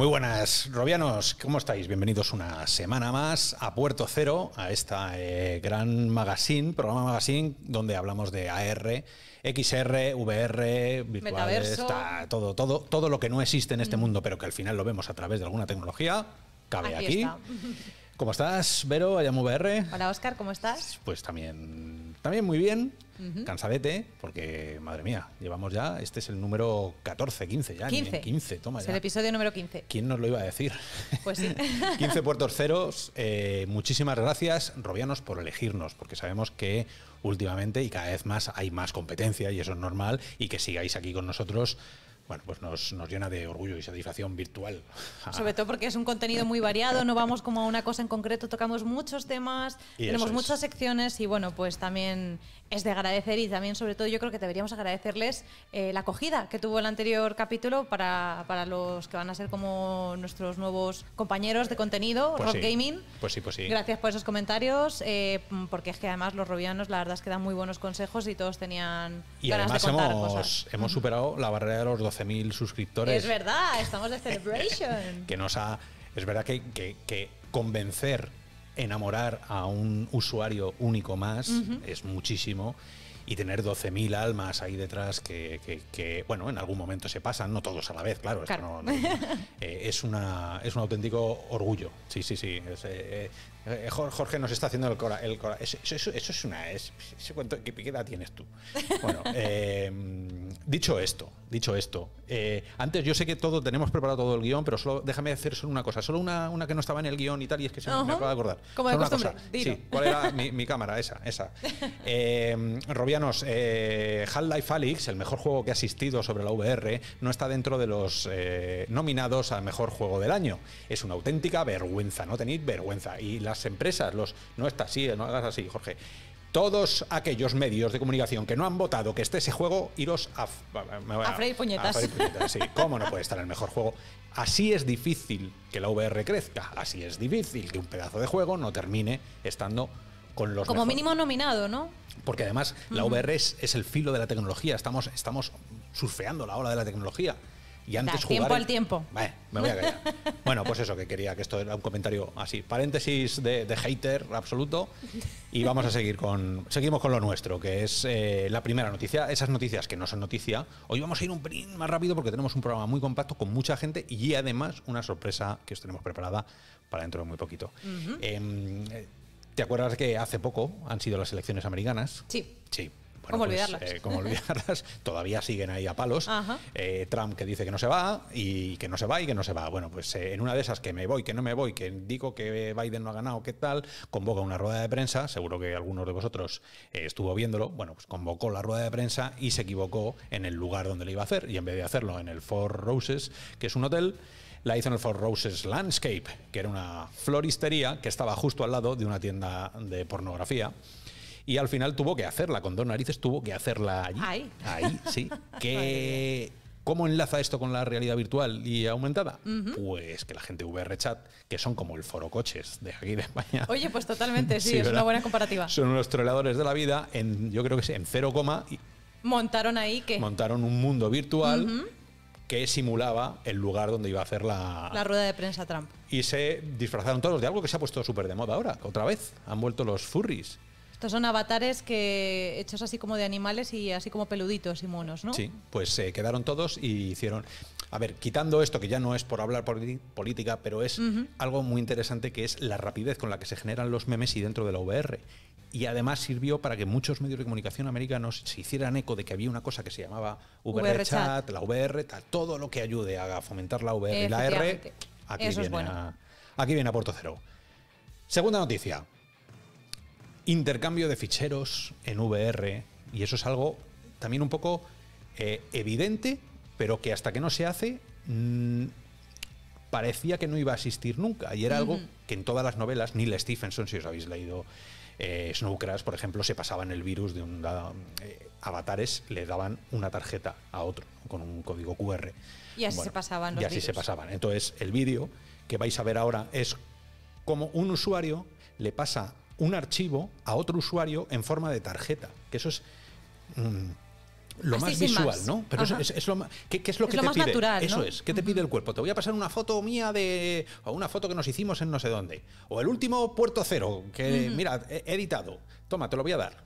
Muy buenas, Robianos, ¿cómo estáis? Bienvenidos una semana más a Puerto Cero, a esta eh, gran magazine, programa magazine, donde hablamos de AR, XR, VR, virtuales, todo, todo, todo lo que no existe en este mm. mundo, pero que al final lo vemos a través de alguna tecnología, cabe aquí. ¿Cómo estás, Vero, VR? Hola, Oscar, ¿cómo estás? Pues también, también muy bien cansadete, porque, madre mía, llevamos ya, este es el número 14, 15 ya, 15, 15 toma es el episodio número 15. ¿Quién nos lo iba a decir? Pues sí. 15 puertos ceros, eh, muchísimas gracias, Robianos, por elegirnos, porque sabemos que últimamente y cada vez más hay más competencia y eso es normal, y que sigáis aquí con nosotros bueno, pues nos, llena de orgullo y satisfacción virtual. Sobre todo porque es un contenido muy variado, no vamos como a una cosa en concreto, tocamos muchos temas, tenemos muchas secciones y bueno, pues también es de agradecer y también, sobre todo, yo creo que deberíamos agradecerles eh, la acogida que tuvo el anterior capítulo para, los que van a ser como nuestros nuevos compañeros de contenido, pues Rock Gaming. Pues sí, pues sí. Gracias por esos comentarios, eh, porque es que además los robianos, la verdad es que dan muy buenos consejos y todos tenían y además hemos, hemos superado la barrera de los 12.000 suscriptores. Es verdad, estamos de celebration. que nos ha. Es verdad que convencer enamorar a un usuario único más es muchísimo y tener 12.000 almas ahí detrás que, bueno, en algún momento se pasan, no todos a la vez, claro. Eh, es, una, es un auténtico orgullo. Sí, sí, sí. Eh, eh, Jorge nos está haciendo el cora. Eso, es una. Es, ¿Qué edad tienes tú? Bueno, dicho esto, dicho esto, eh, antes yo sé que todo tenemos preparado todo el guión, pero solo déjame hacer solo una cosa, solo una, que no estaba en el guión y tal, y es que se me acaba de acordar. Como de costumbre, Sí, ¿cuál era mi, cámara? Esa, esa. Eh, Robianos, eh, Half-Life Alyx, el mejor juego que ha asistido sobre la VR, no está dentro de los eh, nominados al mejor juego del año. Es una auténtica vergüenza, no tenéis vergüenza. Y las empresas, los. No está así, no hagas así, Jorge todos aquellos medios de comunicación que no han votado que esté ese juego, iros a, a, puñetas. ¿Cómo no puede estar el mejor juego? Así es difícil que la VR crezca, así es difícil que un pedazo de juego no termine estando con los... Como mínimo nominado, ¿no? Porque además la VR es, es, el filo de la tecnología, estamos, estamos surfeando la ola de la tecnología y antes jugar Tiempo al tiempo. Vale, me voy a callar. bueno, pues eso que quería, que esto era un comentario así. Paréntesis de, hater absoluto. Y vamos a seguir con. Seguimos con lo nuestro, que es eh, la primera noticia. Esas noticias que no son noticia. Hoy vamos a ir un pelín más rápido porque tenemos un programa muy compacto con mucha gente y además una sorpresa que os tenemos preparada para dentro de muy poquito. Em, eh, ¿Te acuerdas que hace poco han sido las elecciones americanas? Sí. Sí. Como pues, eh, ¿Cómo olvidarlas? olvidarlas? Todavía siguen ahí a palos. Eh, Trump que dice que no se va y que no se va y que no se va. Bueno, pues eh, en una de esas que me voy, que no me voy, que digo que Biden no ha ganado, ¿qué tal? Convoca una rueda de prensa, seguro que algunos de vosotros estuvo viéndolo. Bueno, pues convocó la rueda de prensa y se equivocó en el lugar donde le iba a hacer. Y en vez de hacerlo en el Four Roses, que es un hotel, la hizo en el Four Roses Landscape, que era una floristería que estaba justo al lado de una tienda de pornografía y al final tuvo que hacerla, con dos narices tuvo que hacerla allí. Ahí. Ahí, sí. ¿Cómo enlaza esto con la realidad virtual y aumentada? Pues que la gente VR Chat, que son como el foro coches de aquí de España. Oye, pues totalmente, sí, es una buena comparativa. Son unos troleadores de la vida, en, yo creo que sí, en cero coma. montaron ahí que... Montaron un mundo virtual que simulaba el lugar donde iba a hacer la, la rueda de prensa Trump. Y se disfrazaron todos de algo que se ha puesto súper de moda ahora, otra vez. Han vuelto los furries. Estos son avatares que hechos así como de animales y así como peluditos y monos, ¿no? Sí, pues se eh, quedaron todos y hicieron. A ver, quitando esto que ya no es por hablar política, pero es algo muy interesante que es la rapidez con la que se generan los memes y dentro de la VR y además sirvió para que muchos medios de comunicación americanos se hicieran eco de que había una cosa que se llamaba VR, Chat, la VR, tal, todo lo que ayude a fomentar la VR y la R. Aquí, aquí viene a Puerto Cero. Segunda noticia intercambio de ficheros en VR, y eso es algo también un poco eh, evidente, pero que hasta que no se hace mm, parecía que no iba a existir nunca. Y era algo que en todas las novelas, Neil Stephenson, si os habéis leído eh, Snow Crash, por ejemplo, se pasaban el virus de un eh, avatares, le daban una tarjeta a otro con un código QR. Y así se pasaban. y así se pasaban. Entonces, el vídeo que vais a ver ahora es como un usuario le pasa un archivo a otro usuario en forma de tarjeta, que eso es... Mm, lo más visual, ¿no? Pero es, lo más, es lo te más pide? Natural, eso es, ¿qué te pide el cuerpo? Te voy a pasar una foto mía de o una foto que nos hicimos en no sé dónde o el último puerto cero que mira editado. Toma, te lo voy a dar.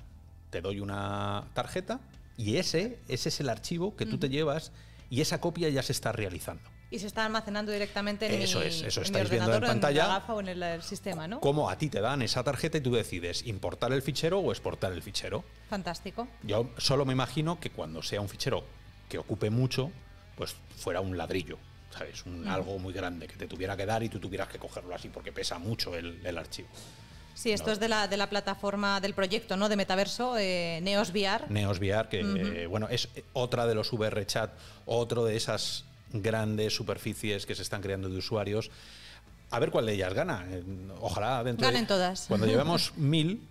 Te doy una tarjeta y ese ese es el archivo que tú te llevas y esa copia ya se está realizando y se está almacenando directamente en eso es, eso estáis viendo en pantalla, o en el, sistema, ¿no? Cómo a ti te dan esa tarjeta y tú decides importar el fichero o exportar el fichero. Fantástico. Yo solo me imagino que cuando sea un fichero que ocupe mucho, pues fuera un ladrillo, ¿sabes? Un, mm. Algo muy grande que te tuviera que dar y tú tuvieras que cogerlo así porque pesa mucho el, archivo. Sí, esto es de la, de la plataforma del proyecto, ¿no? De Metaverso, neosviar eh, Neos que bueno, es otra de los VR Chat, otro de esas grandes superficies que se están creando de usuarios. A ver cuál de ellas gana. Eh, ojalá dentro. de, todas. Cuando llevemos mil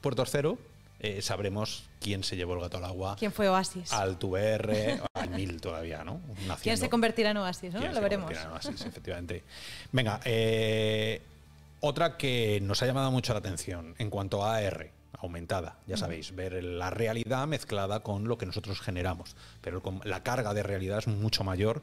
puertos cero, eh, sabremos quién se llevó el gato al agua. ¿Quién fue Oasis? Al r al mil todavía, ¿no? ¿Quién se convertirá en Oasis, no? Lo veremos. efectivamente. Venga, eh, otra que nos ha llamado mucho la atención en cuanto a AR aumentada, ya sabéis, ver la realidad mezclada con lo que nosotros generamos. Pero la carga de realidad es mucho mayor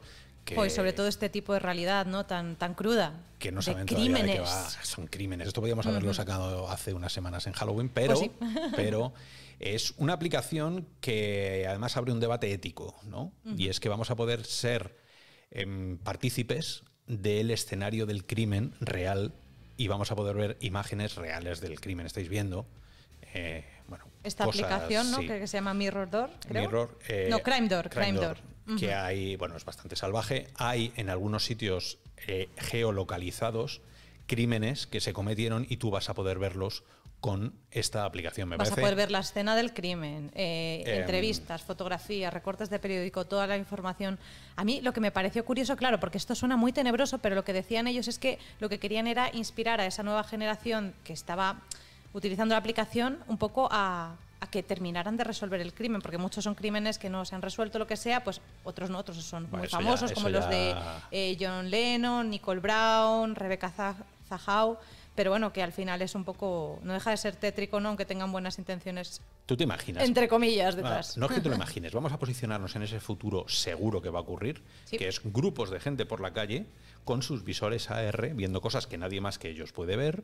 pues sobre todo este tipo de realidad no tan, tan cruda. Que no saben de crímenes. Son crímenes. Esto podríamos haberlo sacado hace unas semanas en Halloween, pues pero, pero es una aplicación que además abre un debate ético, ¿no? Y es que vamos a poder ser em, partícipes del escenario del crimen real y vamos a poder ver imágenes reales del crimen. Estáis viendo. Eh, esta aplicación, ¿no? que se llama Mirror Door. Eh, no, Crime Door. Crime, Door que hay, bueno, es bastante salvaje. Hay en algunos sitios eh, geolocalizados crímenes que se cometieron y tú vas a poder verlos con esta aplicación. Me vas a poder ver la escena del crimen, eh, em, entrevistas, fotografías, recortes de periódico, toda la información. A mí lo que me pareció curioso, claro, porque esto suena muy tenebroso, pero lo que decían ellos es que lo que querían era inspirar a esa nueva generación que estaba utilizando la aplicación un poco a a que terminaran de resolver el crimen, porque muchos son crímenes que no se han resuelto, lo que sea, pues otros no, otros son muy famosos, como los de eh, John Lennon, Nicole Brown, Rebecca Zahau, pero bueno, que al final es un poco, no deja de ser tétrico, ¿no? aunque tengan buenas intenciones. Tú te imaginas. Entre comillas, detrás. no es que tú lo imagines, vamos a posicionarnos en ese futuro seguro que va a ocurrir, que es grupos de gente por la calle con sus visores AR, viendo cosas que nadie más que ellos puede ver,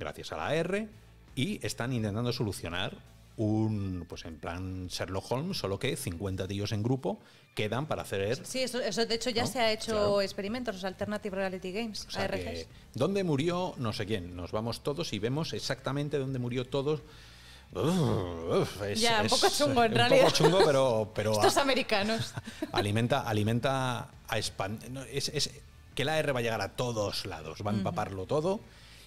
gracias a la AR, y están intentando solucionar un, pues en plan Sherlock Holmes, solo que 50 tíos en grupo quedan para hacer... Sí, eso, de hecho ya se ha hecho experimentos, los Alternative Reality Games, donde ¿Dónde murió no sé quién? Nos vamos todos y vemos exactamente dónde murió todos. ya, un poco chungo en realidad. Un poco chungo, pero. pero Estos americanos. Alimenta, alimenta a es, que la R va a llegar a todos lados, va a empaparlo todo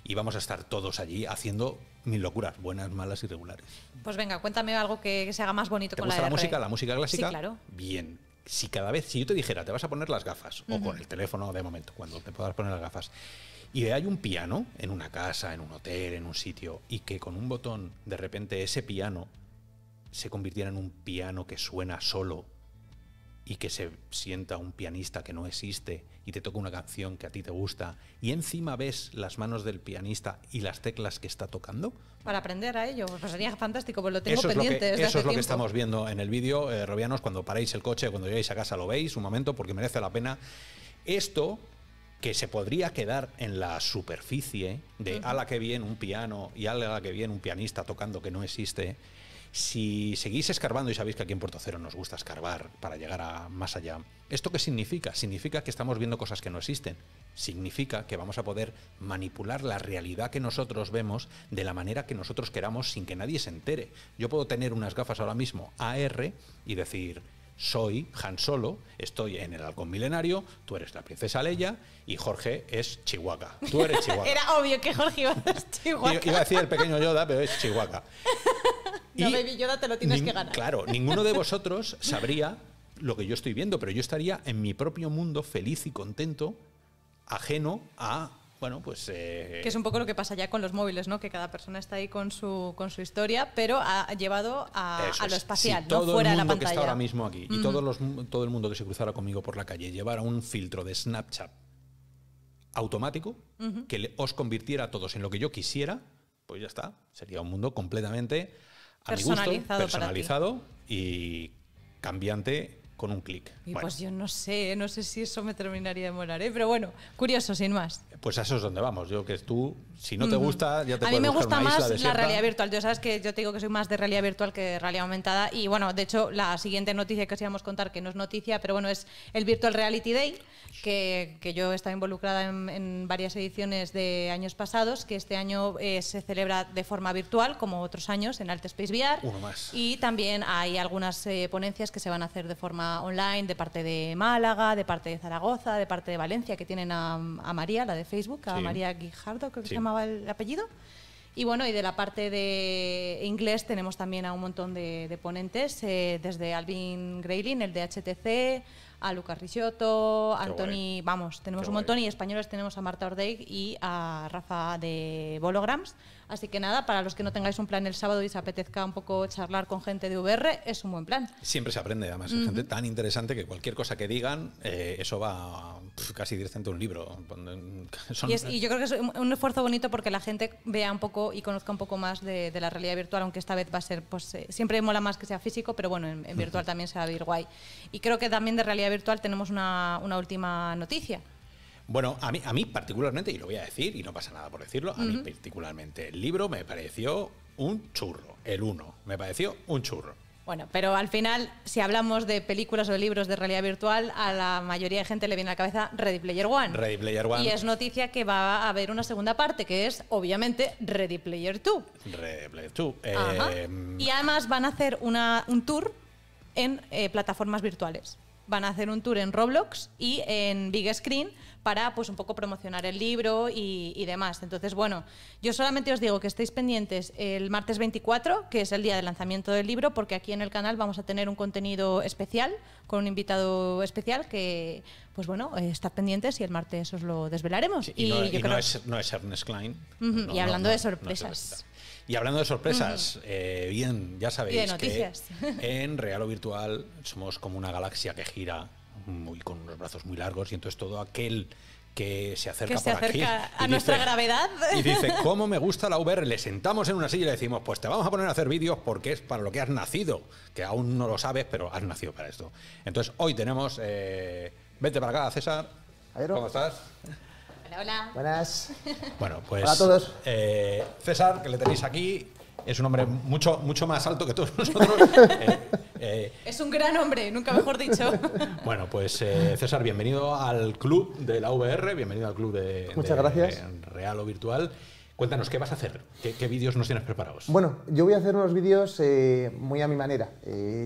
y vamos a estar todos allí haciendo mil locuras, buenas, malas y regulares. Pues venga, cuéntame algo que, se haga más bonito con la, la música, la música clásica. claro. Bien. Si cada vez, si yo te dijera, te vas a poner las gafas, o con el teléfono de momento, cuando te puedas poner las gafas, y hay un piano en una casa, en un hotel, en un sitio, y que con un botón, de repente, ese piano se convirtiera en un piano que suena solo y que se sienta un pianista que no existe y te toca una canción que a ti te gusta y encima ves las manos del pianista y las teclas que está tocando. Para aprender a ello, pues sería fantástico, pues lo tengo pendiente. lo que, eso es lo que estamos viendo en el vídeo, eh, Robianos, cuando paréis el coche, cuando lleguéis a casa lo veis un momento porque merece la pena. Esto que se podría quedar en la superficie de a la que viene un piano y a la que viene un pianista tocando que no existe si seguís escarbando y sabéis que aquí en Puerto Cero nos gusta escarbar para llegar a más allá, ¿esto qué significa? Significa que estamos viendo cosas que no existen. Significa que vamos a poder manipular la realidad que nosotros vemos de la manera que nosotros queramos sin que nadie se entere. Yo puedo tener unas gafas ahora mismo AR y decir, soy Han Solo, estoy en el Halcón Milenario, tú eres la princesa Leia y Jorge es Chihuahua. Tú eres Chihuahua. Era obvio que Jorge iba a ser Chihuahua. Iba a decir el pequeño Yoda, pero es Chihuahua. no, baby Yoda te lo tienes que ganar. Claro, ninguno de vosotros sabría lo que yo estoy viendo, pero yo estaría en mi propio mundo feliz y contento, ajeno a bueno, pues... Eh, que es un poco lo que pasa ya con los móviles, ¿no? Que cada persona está ahí con su, con su historia, pero ha llevado a, lo espacial, ¿no? Fuera el la pantalla. que está ahora mismo aquí y todo el mundo que se cruzara conmigo por la calle llevara un filtro de Snapchat automático que os convirtiera a todos en lo que yo quisiera, pues ya está. Sería un mundo completamente personalizado y cambiante con un clic. Y pues yo no sé, no sé si eso me terminaría de molar, ¿eh? pero bueno, curioso, sin más. Pues a eso es donde vamos. Yo que tú, si no te gusta, ya te A mí me gusta más la realidad virtual. Yo sabes que yo te digo que soy más de realidad virtual que de realidad aumentada. Y bueno, de hecho, la siguiente noticia que os íbamos a contar, que no es noticia, pero bueno, es el Virtual Reality Day, que, yo he estado involucrada en, varias ediciones de años pasados, que este año eh, se celebra de forma virtual, como otros años, en Alt Space VR. Uno más. Y también hay algunas eh, ponencias que se van a hacer de forma online de parte de Málaga, de parte de Zaragoza, de parte de Valencia, que tienen a, a María, la de Facebook, a María Guijardo, creo que se llamaba el apellido. Y bueno, y de la parte de inglés tenemos también a un montón de, ponentes, eh, desde Alvin Grayling, el de HTC, a Lucas a Anthony, vamos, tenemos un montón y españoles tenemos a Marta Ordeig y a Rafa de Bolograms. Así que nada, para los que no tengáis un plan el sábado y se apetezca un poco charlar con gente de VR, es un buen plan. Siempre se aprende, además, es gente tan interesante que cualquier cosa que digan, eh, eso va casi directamente a un libro. y, yo creo que es un esfuerzo bonito porque la gente vea un poco y conozca un poco más de, la realidad virtual, aunque esta vez va a ser, pues eh, siempre mola más que sea físico, pero bueno, en, virtual también se va a ver guay. Y creo que también de realidad virtual tenemos una última noticia. Bueno, a mí, a particularmente, y lo voy a decir, y no pasa nada por decirlo, a mí particularmente el libro me pareció un churro, el uno, me pareció un churro. Bueno, pero al final, si hablamos de películas o de libros de realidad virtual, a la mayoría de gente le viene a la cabeza Ready Player One. Ready Player One. Y es noticia que va a haber una segunda parte, que es obviamente Ready Player 2. Ready Player eh, y además van a hacer un tour en eh, plataformas virtuales van a hacer un tour en Roblox y en Big Screen para pues un poco promocionar el libro y, demás. Entonces, bueno, yo solamente os digo que estéis pendientes el martes 24, que es el día de lanzamiento del libro, porque aquí en el canal vamos a tener un contenido especial con un invitado especial que, pues bueno, eh, estad pendientes y el martes os lo desvelaremos. y, no, es, Ernest Klein. y hablando de sorpresas. Y hablando de sorpresas, eh, bien, ya sabéis. Que en real o virtual somos como una galaxia que gira muy, con unos brazos muy largos y entonces todo aquel que se acerca por aquí a nuestra gravedad. Y dice, ¿cómo me gusta la VR? Le sentamos en una silla y le decimos, pues te vamos a poner a hacer vídeos porque es para lo que has nacido, que aún no lo sabes, pero has nacido para esto. Entonces, hoy tenemos... Eh, vete para acá, César. ¿Cómo estás? Hola, hola. Buenas. Bueno, pues. a todos. Eh, César, que le tenéis aquí, es un hombre mucho, mucho más alto que todos nosotros. Eh, eh, es un gran hombre, nunca mejor dicho. bueno, pues César, bienvenido al club de la VR, bienvenido al club de, Muchas gracias. real o virtual. Cuéntanos, ¿qué vas a hacer? ¿Qué, vídeos nos tienes preparados? Bueno, yo voy a hacer unos vídeos muy a mi manera.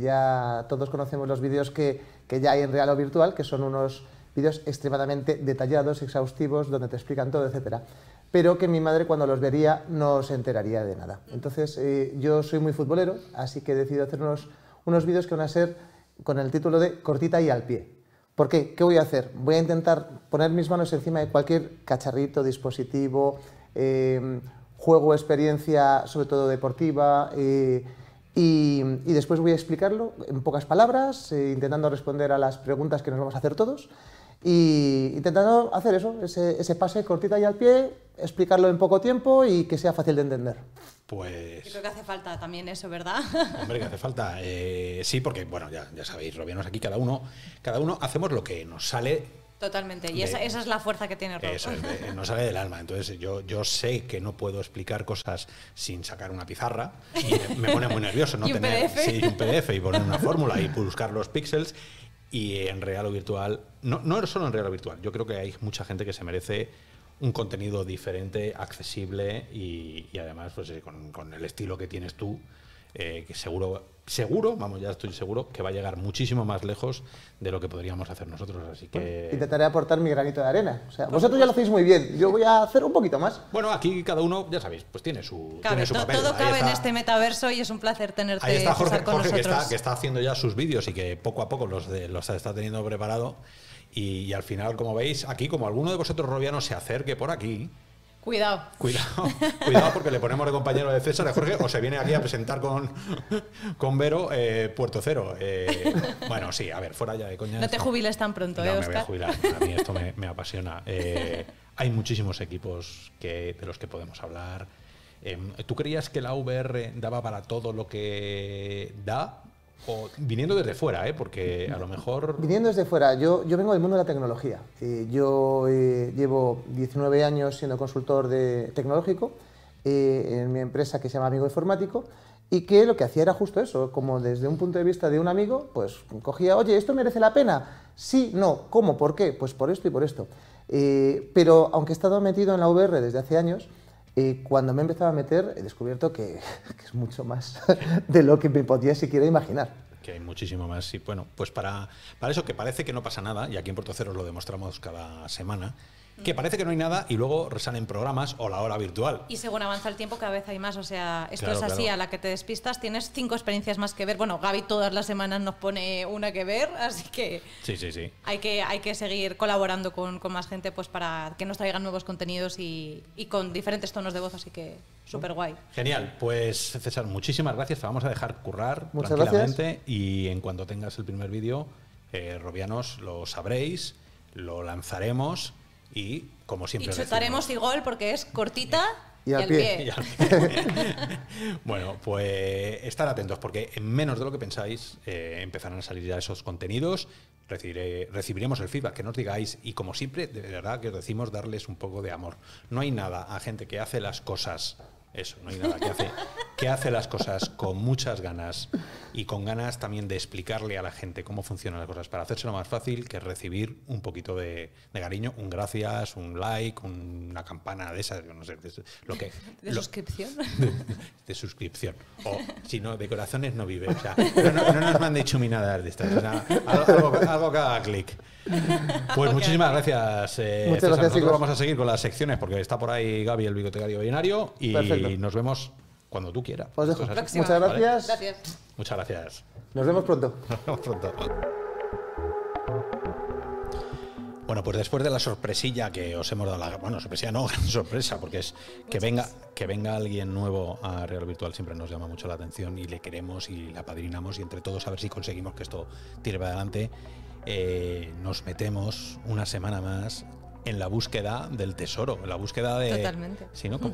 ya todos conocemos los vídeos que ya hay en real o virtual, que son unos vídeos extremadamente detallados, exhaustivos, donde te explican todo, etcétera. Pero que mi madre cuando los vería no se enteraría de nada. Entonces eh, yo soy muy futbolero, así que he decidido hacer unos, vídeos que van a ser con el título de cortita y al pie. ¿Por qué? ¿Qué voy a hacer? Voy a intentar poner mis manos encima de cualquier cacharrito, dispositivo, eh, juego, experiencia, sobre todo deportiva. Eh, y, después voy a explicarlo en pocas palabras, eh, intentando responder a las preguntas que nos vamos a hacer todos. Y intentando hacer eso, ese, pase cortita y al pie, explicarlo en poco tiempo y que sea fácil de entender. Pues... creo que hace falta también eso, ¿verdad? Hombre, que hace falta. Eh, sí, porque, bueno, ya, sabéis, robianos aquí, cada uno, cada uno hacemos lo que nos sale Totalmente, y esa, es la fuerza que tiene Rob. Eso es no sale del alma. Entonces, yo, yo sé que no puedo explicar cosas sin sacar una pizarra y me, pone muy nervioso no tener Sí, un PDF y poner una fórmula y buscar los píxeles. Y en real o virtual, no, no solo en real o virtual, yo creo que hay mucha gente que se merece un contenido diferente, accesible y, además pues, eh, con, con el estilo que tienes tú eh, que seguro, seguro, vamos, ya estoy seguro, que va a llegar muchísimo más lejos de lo que podríamos hacer nosotros. Así que. intentaré aportar mi granito de arena. vosotros ya lo hacéis muy bien, yo voy a hacer un poquito más. Bueno, aquí cada uno, ya sabéis, pues tiene su. Todo cabe en este metaverso y es un placer tenerte Ahí está Jorge, que, está, que, está, haciendo ya sus vídeos y que poco a poco los, está teniendo preparado. Y, al final, como veis, aquí, como alguno de vosotros robianos se acerque por aquí, Cuidado. Cuidado, cuidado porque le ponemos de compañero de César a Jorge o se viene aquí a presentar con, con Vero eh, Puerto Cero. Eh, bueno, sí, a ver, fuera ya de coña. No te jubiles tan pronto, ¿eh, me voy a jubilar. A mí esto me, apasiona. Eh, hay muchísimos equipos de los que podemos hablar. Em, ¿Tú creías que la VR daba para todo lo que da? O viniendo desde fuera, ¿eh? porque a lo mejor... Viniendo desde fuera, yo, yo vengo del mundo de la tecnología. yo eh, llevo 19 años siendo consultor de, tecnológico eh, en mi empresa que se llama Amigo Informático y que lo que hacía era justo eso, como desde un punto de vista de un amigo, pues cogía, oye, ¿esto merece la pena? Sí, no, ¿cómo? ¿Por qué? Pues por esto y por esto. Eh, pero aunque he estado metido en la VR desde hace años, y cuando me he empezado a meter, he descubierto que, es mucho más de lo que me podía siquiera imaginar que hay muchísimo más. Y bueno, pues para, eso que parece que no pasa nada, y aquí en Puerto Cero lo demostramos cada semana, que parece que no hay nada y luego resalen programas o la hora virtual. Y según avanza el tiempo cada vez hay más, o sea, esto es así, a la que te despistas tienes cinco experiencias más que ver. Bueno, Gaby todas las semanas nos pone una que ver, así que Sí, sí, sí. Hay que hay que seguir colaborando con, más gente pues para que nos traigan nuevos contenidos y, con diferentes tonos de voz, así que súper guay. Genial, pues César, muchísimas gracias, te vamos a dejar currar Muchas tranquilamente y en cuanto tengas el primer vídeo, eh, Robianos, lo sabréis, lo lanzaremos y como siempre. Y chutaremos porque es cortita. Y, al pie. bueno, pues estar atentos porque en menos de lo que pensáis eh, empezarán a salir ya esos contenidos. recibiremos el feedback que nos digáis y como siempre, de verdad que os decimos darles un poco de amor. No hay nada a gente que hace las cosas eso, no hay nada que hace, que hace las cosas con muchas ganas y con ganas también de explicarle a la gente cómo funcionan las cosas para hacérselo más fácil que recibir un poquito de, cariño, un gracias, un like, una campana de esas, no sé, de, lo que de suscripción, de, suscripción o si no de corazones no vive, no, nos mande chuminadas de estas, algo, algo, cada clic. Pues muchísimas gracias. Eh, Muchas Nosotros vamos a seguir con las secciones porque está por ahí Gaby, el bibliotecario binario, y nos vemos cuando tú quieras. Os dejo. Muchas gracias. Muchas gracias. Nos vemos pronto. Nos vemos pronto. Bueno, pues después de la sorpresilla que os hemos dado, bueno, sorpresilla no, sorpresa, porque es que venga, que venga alguien nuevo a Real Virtual siempre nos llama mucho la atención y le queremos y le apadrinamos y entre todos a ver si conseguimos que esto tire para adelante eh, nos metemos una semana más en la búsqueda del tesoro, en la búsqueda de... Totalmente.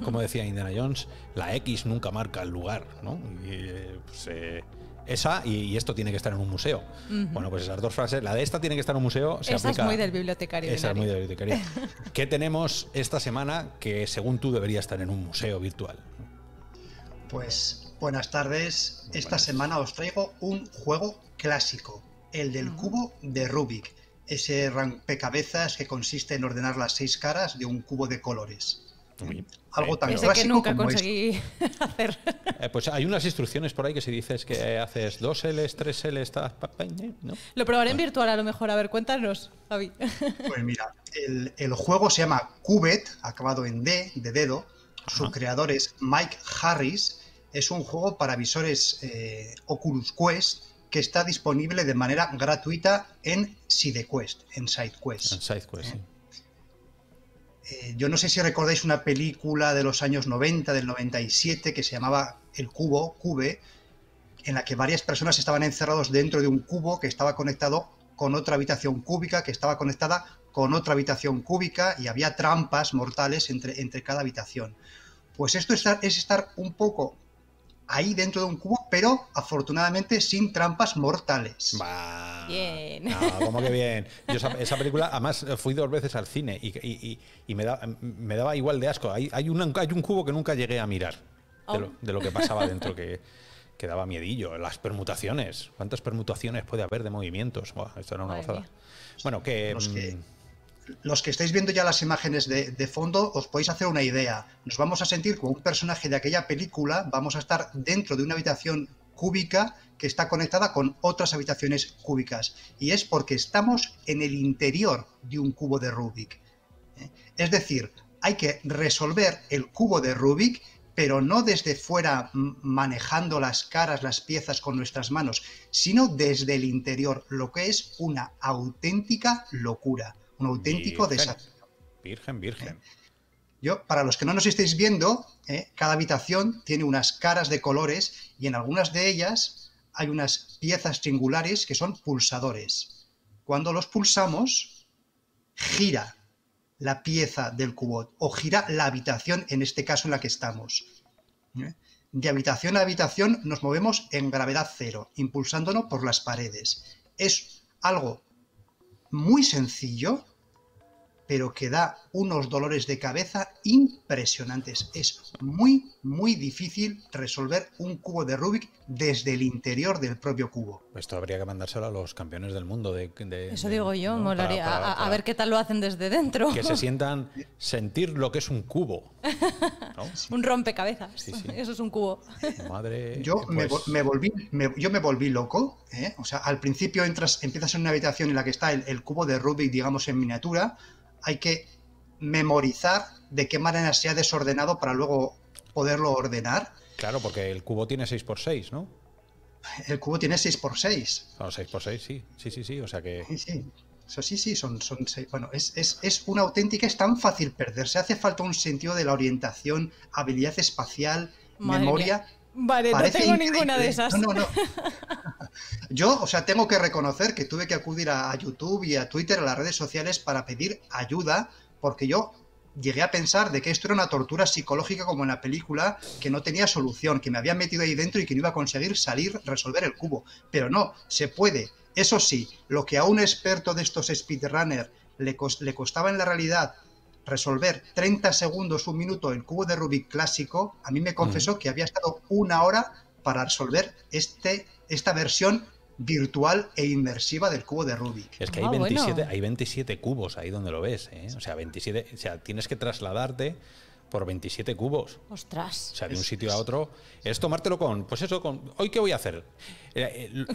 como, decía Indiana Jones, la X nunca marca el lugar, ¿no? Eh, pues, eh, esa y, esto tiene que estar en un museo. Bueno, pues esas dos frases, la de esta tiene que estar en un museo. Se esa es muy del bibliotecario. Esa es muy del bibliotecario. ¿Qué tenemos esta semana que según tú debería estar en un museo virtual? Pues buenas tardes. Esta semana os traigo un juego clásico el del cubo de Rubik, ese rompecabezas que consiste en ordenar las seis caras de un cubo de colores. Algo eh, tan clásico que nunca conseguí este. hacer. Eh, pues hay unas instrucciones por ahí que si dices que haces dos Ls, tres Ls, ¿no? Lo probaré en virtual a lo mejor. A ver, cuéntanos, Javi. Pues mira, el, juego se llama Cubet, acabado en D, de dedo. Su creador es Mike Harris. Es un juego para visores eh, Oculus Quest que está disponible de manera gratuita en SideQuest, en SideQuest. Eh, yo no sé si recordáis una película de los años 90, del 97, que se llamaba El Cubo, Cube, en la que varias personas estaban encerrados dentro de un cubo que estaba conectado con otra habitación cúbica, que estaba conectada con otra habitación cúbica y había trampas mortales entre, entre cada habitación. Pues esto es es estar un poco ahí dentro de un cubo, pero afortunadamente sin trampas mortales. bien. No, ah, como que bien. esa, película, además, fui dos veces al cine y, me, me, daba igual de asco. Hay, hay, un cubo que nunca llegué a mirar oh. de, lo, que pasaba dentro, que, que, daba miedillo. Las permutaciones. ¿Cuántas permutaciones puede haber de movimientos? Buah, esto era una gozada. Bueno, que mm, los que estáis viendo ya las imágenes de, de, fondo, os podéis hacer una idea. Nos vamos a sentir como un personaje de aquella película, vamos a estar dentro de una habitación cúbica que está conectada con otras habitaciones cúbicas. Y es porque estamos en el interior de un cubo de Rubik. ¿eh? Es decir, hay que resolver el cubo de Rubik, pero no desde fuera manejando las caras, las piezas con nuestras manos, sino desde el interior, lo que es una auténtica locura un auténtico desastre. Virgen, virgen. ¿Eh? Yo, para los que no nos estéis viendo, ¿eh? cada habitación tiene unas caras de colores y en algunas de ellas hay unas piezas singulares que son pulsadores. Cuando los pulsamos, gira la pieza del cubo o gira la habitación, en este caso en la que estamos. ¿Eh? De habitación a habitación nos movemos en gravedad cero, impulsándonos por las paredes. Es algo muy sencillo pero que da unos dolores de cabeza impresionantes. Es muy, muy difícil resolver un cubo de Rubik desde el interior del propio cubo. Esto habría que mandárselo a los campeones del mundo. De, Eso digo yo, molaría. a, ver qué tal lo hacen desde dentro. Que se sientan sentir lo que es un cubo. Un rompecabezas. Eso es un cubo. Madre. Yo, me, pues volví, yo me volví loco. ¿eh? O sea, al principio entras, empiezas en una habitación en la que está el cubo de Rubik, digamos, en miniatura hay que memorizar de qué manera se ha desordenado para luego poderlo ordenar. Claro, porque el cubo tiene 6x6, ¿no? El cubo tiene 6x6. Son 6x6, sí. Sí, sí, sí. O sea que. Sí, sí. Eso sí, sí, son, son Bueno, es, es, es, una auténtica, es tan fácil perderse. Hace falta un sentido de la orientación, habilidad espacial, memoria. Vale, no tengo ninguna de esas. No, no, no. Yo, o sea, tengo que reconocer que tuve que acudir a, YouTube y a Twitter, a las redes sociales, para pedir ayuda, porque yo llegué a pensar de que esto era una tortura psicológica como en la película, que no tenía solución, que me había metido ahí dentro y que no iba a conseguir salir, resolver el cubo. Pero no, se puede. Eso sí, lo que a un experto de estos speedrunners le, le costaba en la realidad resolver 30 segundos, un minuto el cubo de Rubik clásico, a mí me confesó mm. que había estado una hora para resolver este esta versión virtual e inmersiva del cubo de Rubik. Es que hay, 27, ah, hay 27 cubos ahí donde lo ves, ¿eh? o sea, 27, o sea, tienes que trasladarte por 27 cubos. Ostras. O sea, de un sitio a otro. Es tomártelo con, pues eso, con, hoy qué voy a hacer. Eh, eh,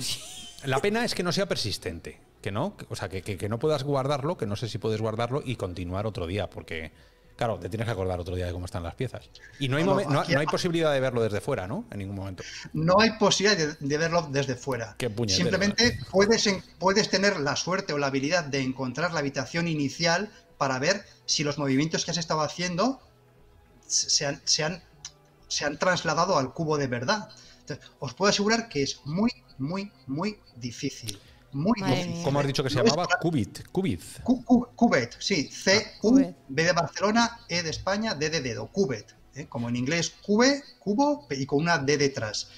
la pena es que no sea persistente, que no, o sea, que no puedas guardarlo, que no sé si puedes guardarlo y continuar otro día, porque Claro, te tienes que acordar otro día de cómo están las piezas. Y no hay, no, hay posibilidad de verlo desde fuera, ¿no? En ningún momento. No hay posibilidad de, verlo desde fuera. Qué Simplemente puedes, puedes tener la suerte o la habilidad de encontrar la habitación inicial para ver si los movimientos que has estado haciendo se han, se han, se han trasladado al cubo de verdad. os puedo asegurar que es muy, muy, muy difícil. Muy bien. ¿Cómo has dicho que se llamaba? Cubit. Cubit. sí. Ah, C-U, B de Barcelona, E de España, D de dedo. Cubit ¿eh? Como en inglés, cube, cubo y con una D detrás.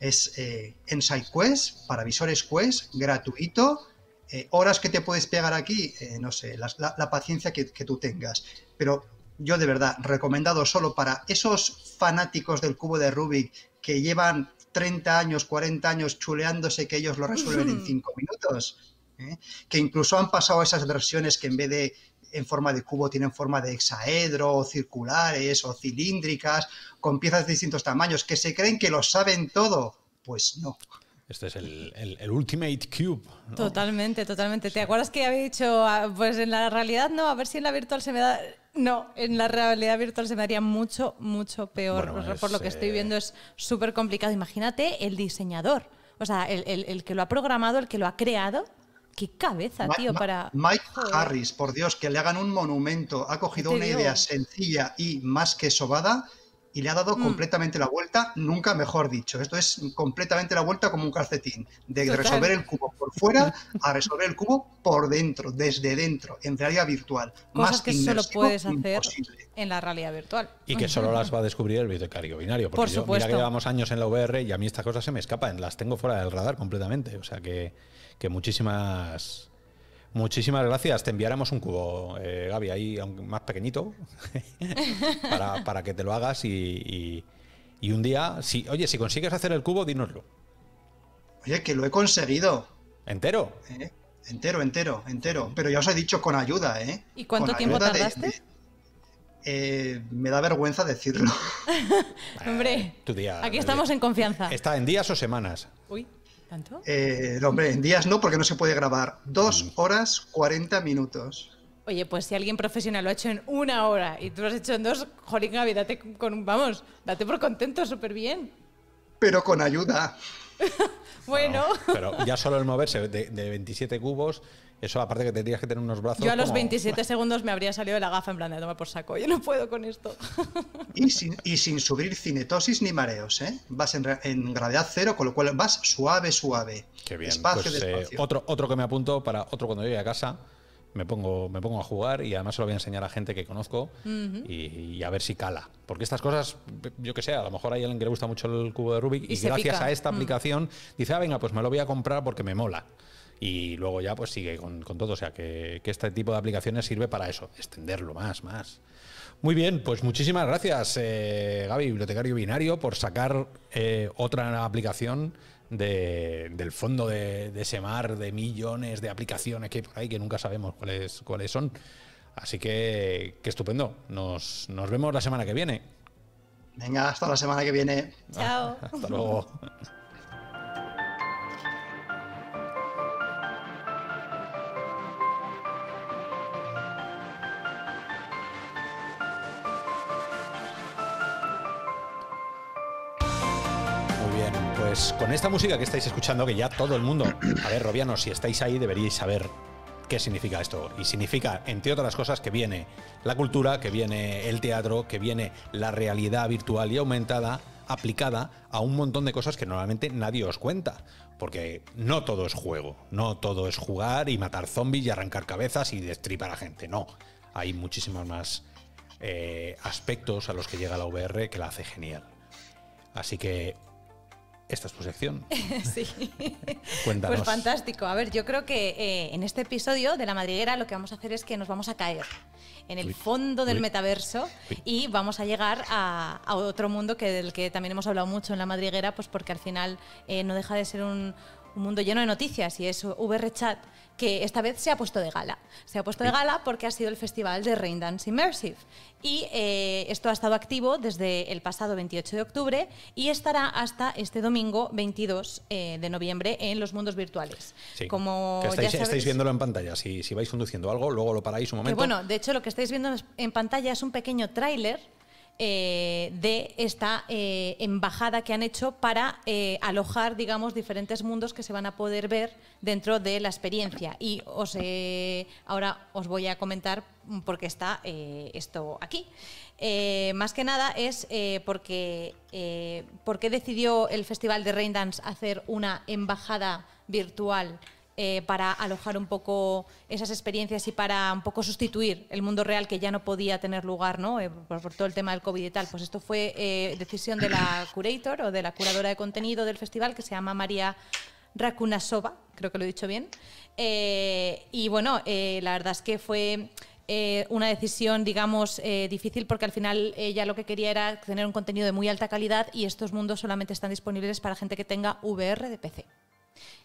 Es eh, Inside Quest, para visores Quest, gratuito. Eh, horas que te puedes pegar aquí, eh, no sé, la, paciencia que tú tengas. Pero yo de verdad, recomendado solo para esos fanáticos del cubo de Rubik que llevan 30 años, 40 años chuleándose que ellos lo resuelven en 5 minutos. ¿eh? Que incluso han pasado esas versiones que en vez de en forma de cubo tienen forma de hexaedro, o circulares o cilíndricas, con piezas de distintos tamaños, que se creen que lo saben todo. Pues no. Este es el, el, Ultimate Cube. Totalmente, totalmente. ¿Te acuerdas que había dicho, ah, pues en la realidad no, a ver si en la virtual se me da no, en la realidad virtual se me haría mucho, mucho peor. por lo que estoy eh, viendo es súper complicado. Imagínate el diseñador, o sea, el, que lo ha programado, el que lo ha creado. Qué cabeza, tío, para... Mike Harris, por Dios, que le hagan un monumento. Ha cogido una idea sencilla y más que sobada y le ha dado mm. completamente la vuelta, nunca mejor dicho. Esto es completamente la vuelta como un calcetín, de resolver el cubo por fuera a resolver el cubo por dentro, desde dentro, en realidad virtual. más que solo puedes hacer en la realidad virtual. Y que solo las va a descubrir el bibliotecario binario. Porque por yo, mira que llevamos años en la VR y a mí estas cosas se me escapan, las tengo fuera del radar completamente. O sea que, que muchísimas Muchísimas gracias. Te enviáramos un cubo, eh, Gaby, ahí más pequeñito, para, que te lo hagas y, un día, si, oye, si consigues hacer el cubo, dínoslo. Oye, que lo he conseguido. ¿Entero? ¿Eh? Entero, entero, entero. Pero ya os he dicho con ayuda, ¿eh? ¿Y cuánto tiempo tardaste? Eh, me da vergüenza decirlo. Hombre, aquí estamos en confianza. Está en días o semanas. Uy. ¿Tanto? Eh, hombre, en días no, porque no se puede grabar. Dos mm. horas 40 minutos. Oye, pues si alguien profesional lo ha hecho en una hora y tú lo has hecho en dos, jolín, Gaby, date con, vamos, date por contento, súper bien. Pero con ayuda. bueno. pero ya solo el moverse de, de 27 cubos eso, aparte que tendrías que tener unos brazos. Yo a los 27 segundos me habría salido de la gafa en plan de toma por saco. Yo no puedo con esto. Y sin, subir cinetosis ni mareos, ¿eh? Vas en, en, gravedad cero, con lo cual vas suave, suave. Qué bien. Espacio, pues, eh, otro, otro que me apunto para otro cuando llegue a casa. Me pongo, me pongo a jugar y además se lo voy a enseñar a gente que conozco y, a ver si cala. Porque estas cosas, yo que sé, a lo mejor hay alguien que le gusta mucho el cubo de Rubik y, gracias a esta mm. aplicación dice, ah, venga, pues me lo voy a comprar porque me mola y luego ya pues sigue con, todo. O sea, que, este tipo de aplicaciones sirve para eso, extenderlo más, más. Muy bien, pues muchísimas gracias, eh, Gaby, bibliotecario binario, por sacar eh, otra aplicación del fondo de, ese mar de millones de aplicaciones que hay por ahí que nunca sabemos cuáles, cuáles son. Así que, qué estupendo. Nos, nos vemos la semana que viene. Venga, hasta la semana que viene. Chao. hasta luego. pues con esta música que estáis escuchando, que ya todo el mundo, a ver, Robianos, si estáis ahí deberíais saber qué significa esto. Y significa, entre otras cosas, que viene la cultura, que viene el teatro, que viene la realidad virtual y aumentada, aplicada a un montón de cosas que normalmente nadie os cuenta. Porque no todo es juego, no todo es jugar y matar zombies y arrancar cabezas y destripar a gente, no. Hay muchísimos más eh, aspectos a los que llega la VR que la hace genial. Así que esta es tu sección. sí. Cuéntanos. Pues fantástico. A ver, yo creo que eh, en este episodio de La Madriguera lo que vamos a hacer es que nos vamos a caer en el fondo del metaverso y vamos a llegar a, otro mundo que del que también hemos hablado mucho en La Madriguera, pues porque al final eh, no deja de ser un, un mundo lleno de noticias y es VRChat, que esta vez se ha puesto de gala. Se ha puesto de gala porque ha sido el festival de Reindance Immersive. Y eh, esto ha estado activo desde el pasado 28 de octubre y estará hasta este domingo 22 eh, de noviembre en los mundos virtuales. Como que estáis, viéndolo en pantalla. Si, si vais conduciendo algo, luego lo paráis un momento. bueno, de hecho, lo que estáis viendo en pantalla es un pequeño tráiler eh, de esta eh, embajada que han hecho para eh, alojar, digamos, diferentes mundos que se van a poder ver dentro de la experiencia. Y ahora os voy a comentar por qué está esto aquí. más que nada es por qué decidió el Festival de Raindance hacer una embajada virtual eh, para alojar un poco esas experiencias y para un poco sustituir el mundo real que ya no podía tener lugar, ¿no? Eh, por, todo el tema del COVID y tal. Pues esto fue eh, decisión de la curator o de la curadora de contenido del festival que se llama María Rakunasova, creo que lo he dicho bien. y bueno, la verdad es que fue una decisión, digamos, difícil porque al final ella lo que quería era tener un contenido de muy alta calidad y estos mundos solamente están disponibles para gente que tenga VR de PC.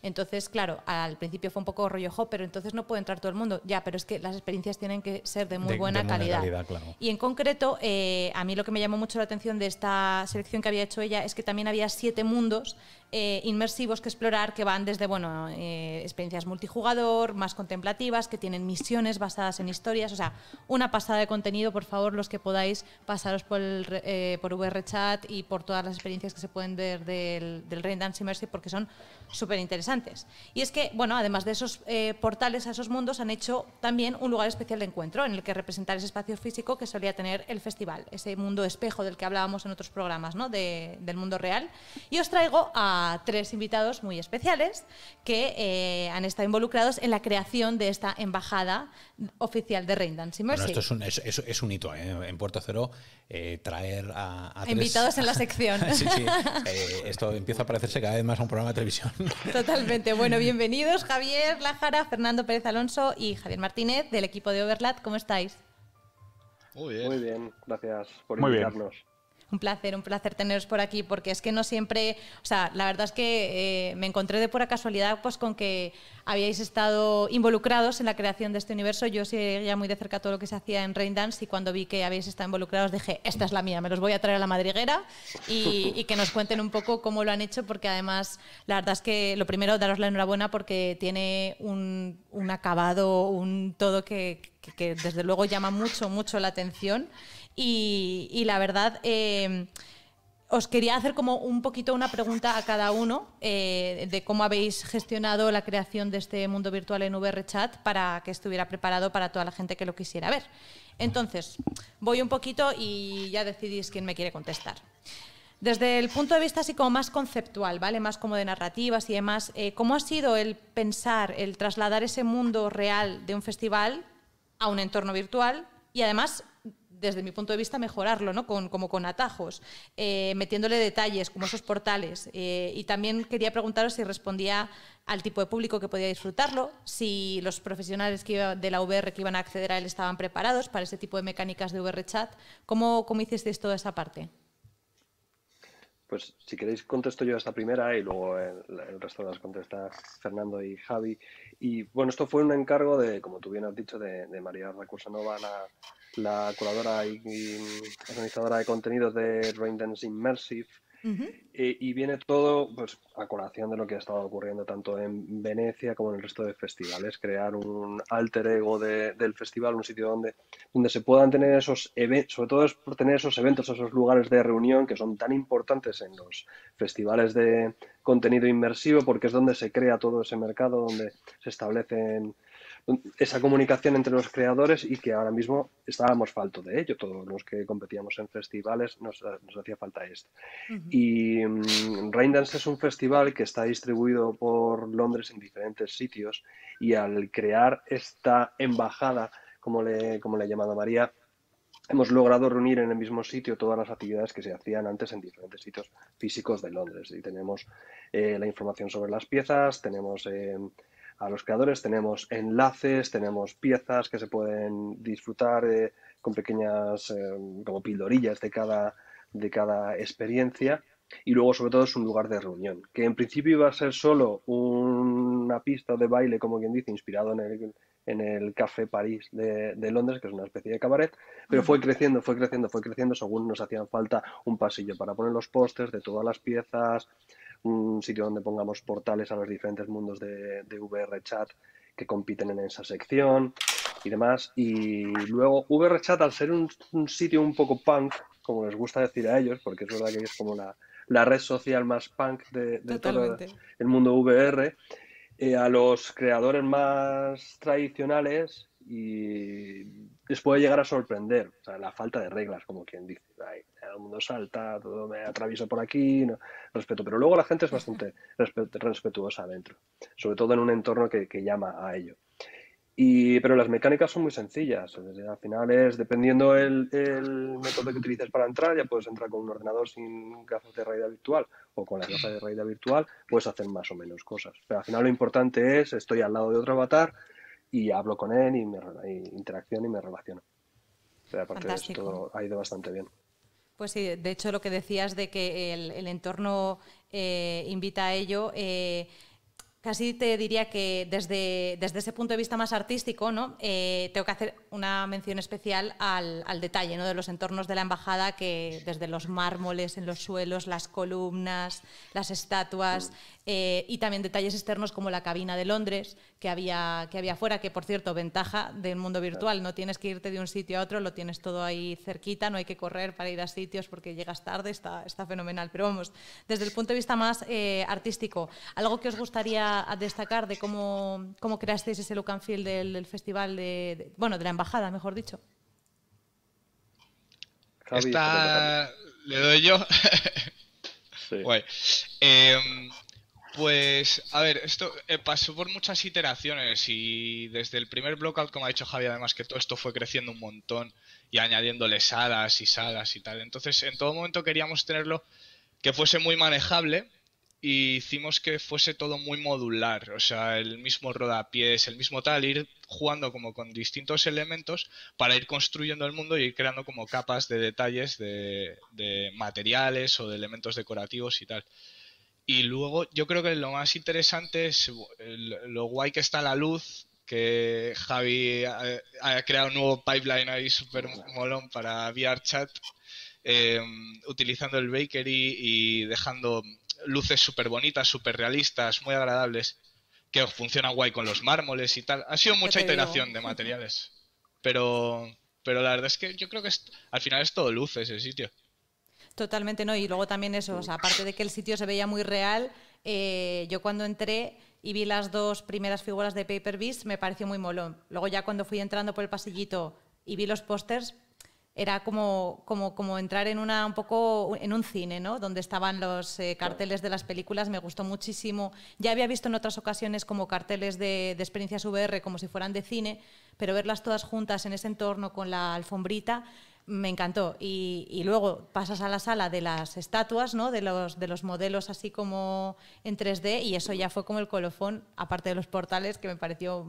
Entonces, claro, al principio fue un poco rollojo, pero entonces no puede entrar todo el mundo. Ya, pero es que las experiencias tienen que ser de muy buena, de calidad. claro. Y en concreto, eh, a mí lo que me llamó mucho la atención de esta selección que había hecho ella es que también había siete mundos eh, inmersivos que explorar que van desde, bueno, eh, experiencias multijugador, más contemplativas, que tienen misiones basadas en historias. O sea, una pasada de contenido, por favor, los que podáis pasaros por, el, por VRChat y por todas las experiencias que se pueden ver del, del Rain Dance Immersive porque son súper interesantes. Y es que, bueno, además de esos eh, portales a esos mundos, han hecho también un lugar especial de encuentro en el que representar ese espacio físico que solía tener el festival, ese mundo espejo del que hablábamos en otros programas, ¿no? del mundo real. Y os traigo a tres invitados muy especiales que eh, han estado involucrados en la creación de esta embajada oficial de Reindance. esto es un, hito. ¿eh? En Puerto Cero eh, traer a, a invitados en la sección. sí, sí. Eh, esto empieza a parecerse cada vez más a un programa de televisión. Totalmente. Bueno, bienvenidos Javier Lajara, Fernando Pérez Alonso y Javier Martínez del equipo de Overlat. ¿Cómo estáis? Muy bien. Muy bien, gracias por Muy invitarnos. Un placer, un placer teneros por aquí, porque es que no siempre, o sea, la verdad es que eh, me encontré de pura casualidad pues con que habíais estado involucrados en la creación de este universo. Yo seguía muy de cerca todo lo que se hacía en Raindance y cuando vi que habéis estado involucrados dije, esta es la mía, me los voy a traer a la madriguera y, que nos cuenten un poco cómo lo han hecho, porque además, la verdad es que lo primero, daros la enhorabuena porque tiene un, acabado, un todo que desde luego llama mucho, mucho la atención. Y, la verdad, eh, os quería hacer como un poquito una pregunta a cada uno eh, de cómo habéis gestionado la creación de este mundo virtual en VRChat para que estuviera preparado para toda la gente que lo quisiera ver. Entonces, voy un poquito y ya decidís quién me quiere contestar. Desde el punto de vista así como más conceptual, ¿vale? Más como de narrativas y demás, eh, ¿cómo ha sido el pensar, el trasladar ese mundo real de un festival a un entorno virtual? Y además, desde mi punto de vista, mejorarlo, ¿no? Con, como con atajos, eh, metiéndole detalles, como esos portales. Eh, y también quería preguntaros si respondía al tipo de público que podía disfrutarlo, si los profesionales que de la VR que iban a acceder a él estaban preparados para ese tipo de mecánicas de VR chat. ¿Cómo, cómo hicisteis toda esa parte? Pues si queréis contesto yo esta primera y luego el, el, resto las contesta Fernando y Javi. Y bueno, esto fue un encargo de, como tú bien has dicho, de, María Racursanova, la, curadora y, organizadora de contenidos de Raindance Immersive, eh, y viene todo pues, a colación de lo que ha estado ocurriendo tanto en Venecia como en el resto de festivales, crear un alter ego del festival, un sitio donde, donde se puedan tener esos eventos, sobre todo es por tener esos eventos, esos lugares de reunión que son tan importantes en los festivales de contenido inmersivo, porque es donde se crea todo ese mercado, donde se establecen esa comunicación entre los creadores y que ahora mismo estábamos falto de ello. Todos los que competíamos en festivales nos, hacía falta esto. Y mm, Raindance es un festival que está distribuido por Londres en diferentes sitios y al crear esta embajada, como le, como le ha llamado María, hemos logrado reunir en el mismo sitio todas las actividades que se hacían antes en diferentes sitios físicos de Londres. Y tenemos eh, la información sobre las piezas, tenemos... Eh, a los creadores, tenemos enlaces, tenemos piezas que se pueden disfrutar eh, con pequeñas eh, como pildorillas de cada, de cada experiencia. Y luego, sobre todo, es un lugar de reunión, que en principio iba a ser solo una pista de baile, como quien dice, inspirado en el, en el Café París de, de, Londres, que es una especie de cabaret, pero fue creciendo, fue creciendo, fue creciendo según nos hacían falta un pasillo para poner los pósters de todas las piezas, un sitio donde pongamos portales a los diferentes mundos de, VR Chat que compiten en esa sección y demás. Y luego VR Chat, al ser un, sitio un poco punk, como les gusta decir a ellos, porque es verdad que es como la, red social más punk de, todo el mundo VR, eh, a los creadores más tradicionales y les puede llegar a sorprender, la falta de reglas, como quien dice, el mundo salta, todo me atraviesa por aquí, no, respeto, pero luego la gente es bastante respetuosa adentro, sobre todo en un entorno que, llama a ello. Y, pero las mecánicas son muy sencillas. Al final es, dependiendo el, el, método que utilices para entrar, ya puedes entrar con un ordenador sin gafas de realidad virtual o con las gafas de realidad virtual, puedes hacer más o menos cosas. Pero al final lo importante es, estoy al lado de otro avatar, y hablo con él y me y interacciono y me relaciono. O sea, aparte de esto ha ido bastante bien. Pues sí, de hecho lo que decías de que el, entorno eh, invita a ello. Eh, casi te diría que desde, desde ese punto de vista más artístico, ¿no? Eh, tengo que hacer una mención especial al, al detalle ¿no? de los entornos de la embajada, que desde los mármoles en los suelos, las columnas, las estatuas eh, y también detalles externos como la cabina de Londres que había, que había afuera, que por cierto, ventaja del mundo virtual, no tienes que irte de un sitio a otro, lo tienes todo ahí cerquita, no hay que correr para ir a sitios porque llegas tarde, está, está fenomenal. Pero vamos, desde el punto de vista más eh, artístico, ¿algo que os gustaría destacar de cómo, cómo creasteis ese look and feel del, festival, de, bueno, de la embajada? mejor dicho. le doy yo. Em, pues, a ver, esto eh, pasó por muchas iteraciones y desde el primer blockout, como ha dicho Javier además que todo esto fue creciendo un montón y añadiéndole salas y salas y tal. Entonces, en todo momento queríamos tenerlo que fuese muy manejable, y hicimos que fuese todo muy modular, o sea, el mismo rodapiés, el mismo tal, ir jugando como con distintos elementos para ir construyendo el mundo y ir creando como capas de detalles de, materiales o de elementos decorativos y tal. Y luego yo creo que lo más interesante es lo guay que está la luz, que Javi ha, creado un nuevo pipeline ahí súper molón para VRChat, eh, utilizando el bakery y dejando luces súper bonitas, súper realistas, muy agradables, que funcionan guay con los mármoles y tal. Ha sido mucha iteración de materiales. Pero, pero la verdad es que yo creo que al final es todo luces ese sitio. Totalmente, ¿no? Y luego también eso, aparte de que el sitio se veía muy real, eh, yo cuando entré y vi las dos primeras figuras de Paper Beast me pareció muy molón. Luego ya cuando fui entrando por el pasillito y vi los pósters, era como, como, como entrar en una un poco en un cine, ¿no? Donde estaban los eh, carteles de las películas, me gustó muchísimo. Ya había visto en otras ocasiones como carteles de, de experiencias VR como si fueran de cine, pero verlas todas juntas en ese entorno con la alfombrita me encantó. Y, luego pasas a la sala de las estatuas, ¿no? de, los, de los modelos así como en 3D, y eso ya fue como el colofón, aparte de los portales, que me pareció.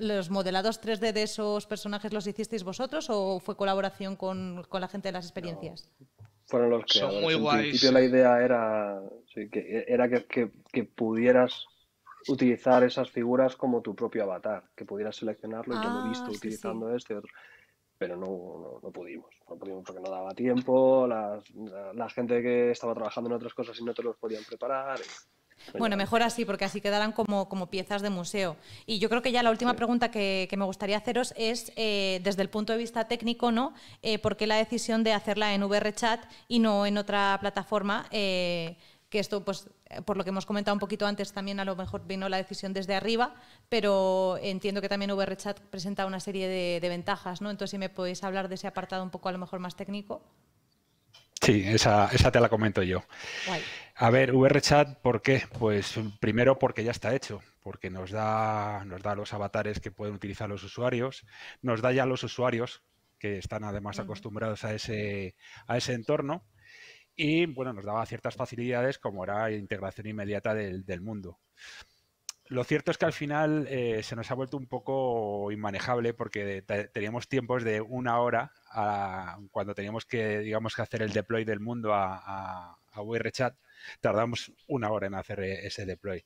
¿Los modelados 3D de esos personajes los hicisteis vosotros o fue colaboración con, la gente de las experiencias? fueron los que Son muy en principio la idea era, que, pudieras utilizar esas figuras como tu propio avatar, que pudieras seleccionarlo y que lo he ah, visto utilizando este otro pero no, no, pudimos. No pudimos porque no daba tiempo, la, la, gente que estaba trabajando en otras cosas y no te los podían preparar. Bueno, mejor así, porque así quedarán como, como piezas de museo. Y yo creo que ya la última pregunta que, me gustaría haceros es, eh, desde el punto de vista técnico, ¿no? Eh, ¿Por qué la decisión de hacerla en VRChat y no en otra plataforma? Eh, que esto pues eh, por lo que hemos comentado un poquito antes, también a lo mejor vino la decisión desde arriba, pero entiendo que también VRChat presenta una serie de, ventajas, ¿no? Entonces, si me podéis hablar de ese apartado un poco a lo mejor más técnico. Sí, esa, te la comento yo. A ver, VRChat, ¿por qué? Pues primero porque ya está hecho, porque nos da, nos da los avatares que pueden utilizar los usuarios, nos da ya los usuarios que están además acostumbrados a ese, a ese entorno y bueno, nos daba ciertas facilidades como era la integración inmediata del, mundo. Lo cierto es que al final eh, se nos ha vuelto un poco inmanejable porque teníamos tiempos de una hora cuando teníamos que, digamos, que hacer el deploy del mundo a, VRChat, tardamos una hora en hacer e, ese deploy.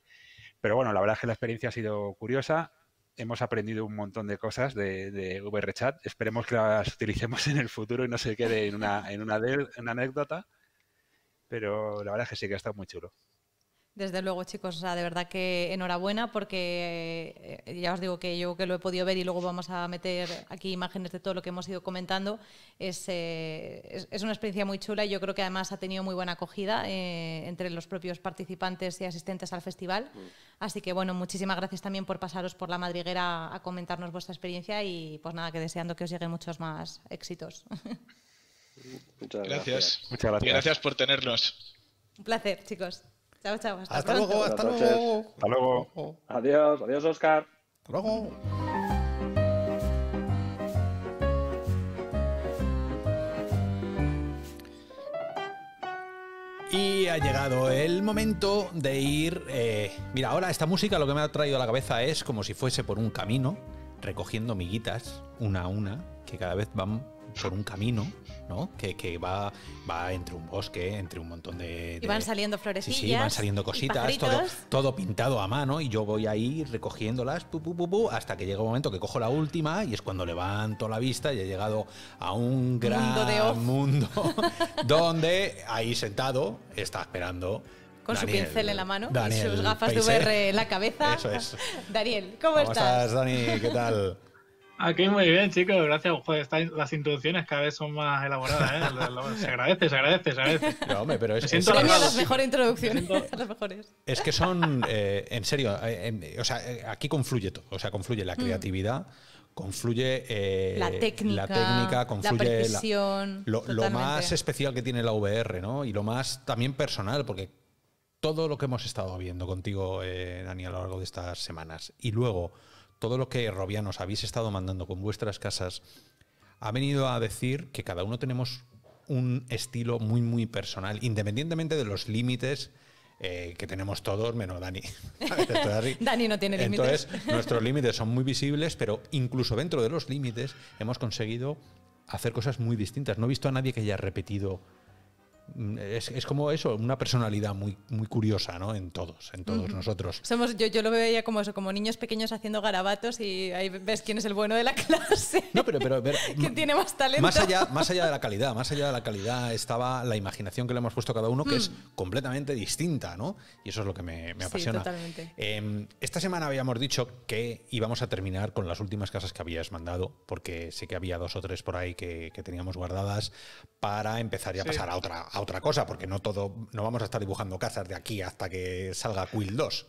Pero bueno, la verdad es que la experiencia ha sido curiosa hemos aprendido un montón de cosas de, VRChat. Esperemos que las utilicemos en el futuro y no se quede en una, una anécdota pero la verdad es que sí que ha estado muy chulo. Desde luego, chicos, de verdad que enhorabuena porque eh, ya os digo que yo que lo he podido ver y luego vamos a meter aquí imágenes de todo lo que hemos ido comentando, es, eh, es, una experiencia muy chula y yo creo que además ha tenido muy buena acogida eh, entre los propios participantes y asistentes al festival. Mm. Así que bueno, muchísimas gracias también por pasaros por la madriguera a comentarnos vuestra experiencia y pues nada, que deseando que os lleguen muchos más éxitos. Muchas gracias. Muchas gracias. gracias por tenernos. Un placer, chicos. Chao, chao. Hasta, luego, hasta luego. Hasta luego. Adiós, adiós, Oscar. Hasta luego. Y ha llegado el momento de ir... Eh, mira, ahora esta música lo que me ha traído a la cabeza es como si fuese por un camino, recogiendo miguitas, una a una, que cada vez van son un camino, ¿no? Que, va, va entre un bosque, entre un montón de. y van saliendo florecillas. Sí, sí, van saliendo cositas, todo, todo, pintado a mano, y yo voy ahí recogiéndolas, hasta que llega un momento que cojo la última, y es cuando levanto la vista y he llegado a un gran mundo, donde ahí sentado está esperando. Con su pincel en la mano y sus gafas de VR en la cabeza. Eso es. Daniel, ¿cómo, ¿Cómo estás? estás? Dani? ¿Qué tal? Aquí muy bien, chicos, gracias. las introducciones cada vez son más elaboradas, ¿eh? Se agradece, se agradece, se agradece. No, hombre, pero es, es, las mejores introducciones, Es que son, eh, en serio, eh, o sea, aquí confluye todo. O sea, confluye la mm. creatividad, confluye la, técnica, la lo, lo, más especial que tiene la VR, ¿no? Y lo más también personal, porque todo lo que hemos estado viendo contigo, Dani, a lo largo de estas semanas. Y luego todo lo que robianos habéis estado mandando con vuestras casas ha venido a decir que cada uno tenemos un estilo muy, muy personal, independientemente de los límites eh, que tenemos todos, menos Dani. Dani no tiene límites. Entonces, nuestros límites son muy visibles, pero incluso dentro de los límites hemos conseguido hacer cosas muy distintas. No he visto a nadie que haya repetido Mm, es, como eso, una personalidad muy, muy curiosa, ¿no? En todos, en todos nosotros. Somos, yo, lo veía como como niños pequeños haciendo garabatos y ahí ves quién es el bueno de la clase. No, pero, ¿Quién tiene más talento? Más allá, más allá de la calidad, más allá de la calidad estaba la imaginación que le hemos puesto a cada uno, que es mm. completamente distinta, ¿no? Y eso es lo que me, apasiona. totalmente. Em, esta semana habíamos dicho que íbamos a terminar con las últimas casas que habías mandado, porque sé que había dos o tres por ahí que, teníamos guardadas, para empezar ya a pasar a otra otra cosa, porque no todo, no vamos a estar dibujando cazas de aquí hasta que salga Quill 2.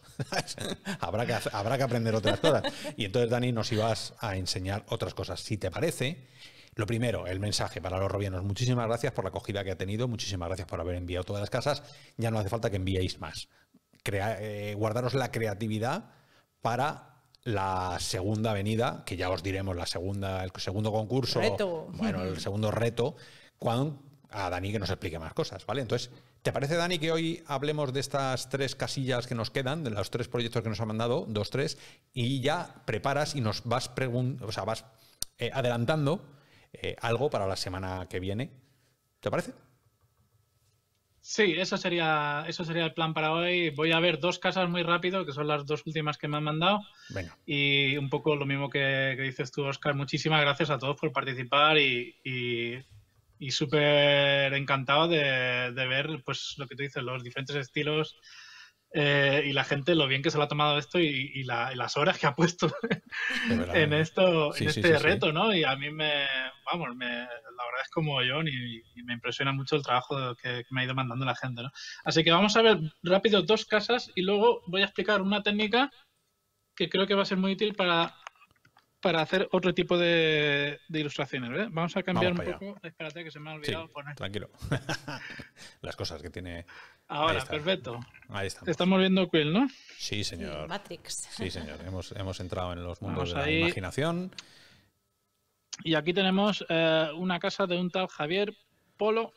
habrá, que, habrá que aprender otras cosas. Y entonces, Dani, nos ibas a enseñar otras cosas. Si te parece, lo primero, el mensaje para los robianos. Muchísimas gracias por la acogida que ha tenido, muchísimas gracias por haber enviado todas las casas. Ya no hace falta que enviéis más. Eh, guardaros la creatividad para la segunda avenida, que ya os diremos la segunda, el segundo concurso, reto. bueno, el segundo reto, cuando a Dani que nos explique más cosas, ¿vale? Entonces, ¿te parece, Dani, que hoy hablemos de estas tres casillas que nos quedan, de los tres proyectos que nos han mandado, dos, tres, y ya preparas y nos vas, o sea, vas eh, adelantando eh, algo para la semana que viene? ¿Te parece? Sí, eso sería, eso sería el plan para hoy. Voy a ver dos casas muy rápido, que son las dos últimas que me han mandado. Y un poco lo mismo que, dices tú, Oscar. Muchísimas gracias a todos por participar y y súper encantado de, ver, pues lo que tú dices, los diferentes estilos eh, y la gente, lo bien que se lo ha tomado esto y, las horas que ha puesto en esto, en este reto, ¿no? Y a mí me, vamos, la verdad es como yo y, me impresiona mucho el trabajo que, que, me ha ido mandando la gente, ¿no? Así que vamos a ver rápido dos casas y luego voy a explicar una técnica que creo que va a ser muy útil para para hacer otro tipo de, ilustraciones. Vamos a cambiar un poco. Espérate que se me ha olvidado poner. Tranquilo. Las cosas que tiene. Ahora, perfecto. Ahí estamos. Estamos viendo Quill, ¿no? Sí, señor. Matrix. Sí, señor. Hemos, entrado en los mundos de la imaginación. Y aquí tenemos eh, una casa de un tal Javier Polo.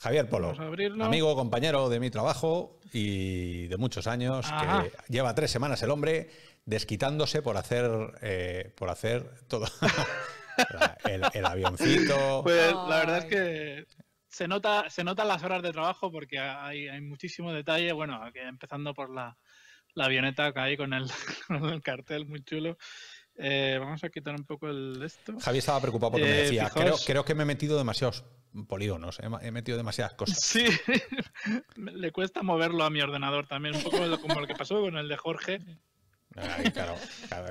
Javier Polo, amigo, compañero de mi trabajo y de muchos años, que lleva tres semanas el hombre desquitándose por hacer, eh, por hacer todo. el, avioncito. Pues la verdad es que se, nota, se notan las horas de trabajo porque hay, hay muchísimo detalle. Bueno, empezando por la, avioneta que hay con el, cartel muy chulo. Eh, vamos a quitar un poco el esto. Javi estaba preocupado porque me eh, decía, creo, que me he metido demasiados polígonos, he, metido demasiadas cosas. Sí, le cuesta moverlo a mi ordenador también, un poco como lo que pasó con el de Jorge,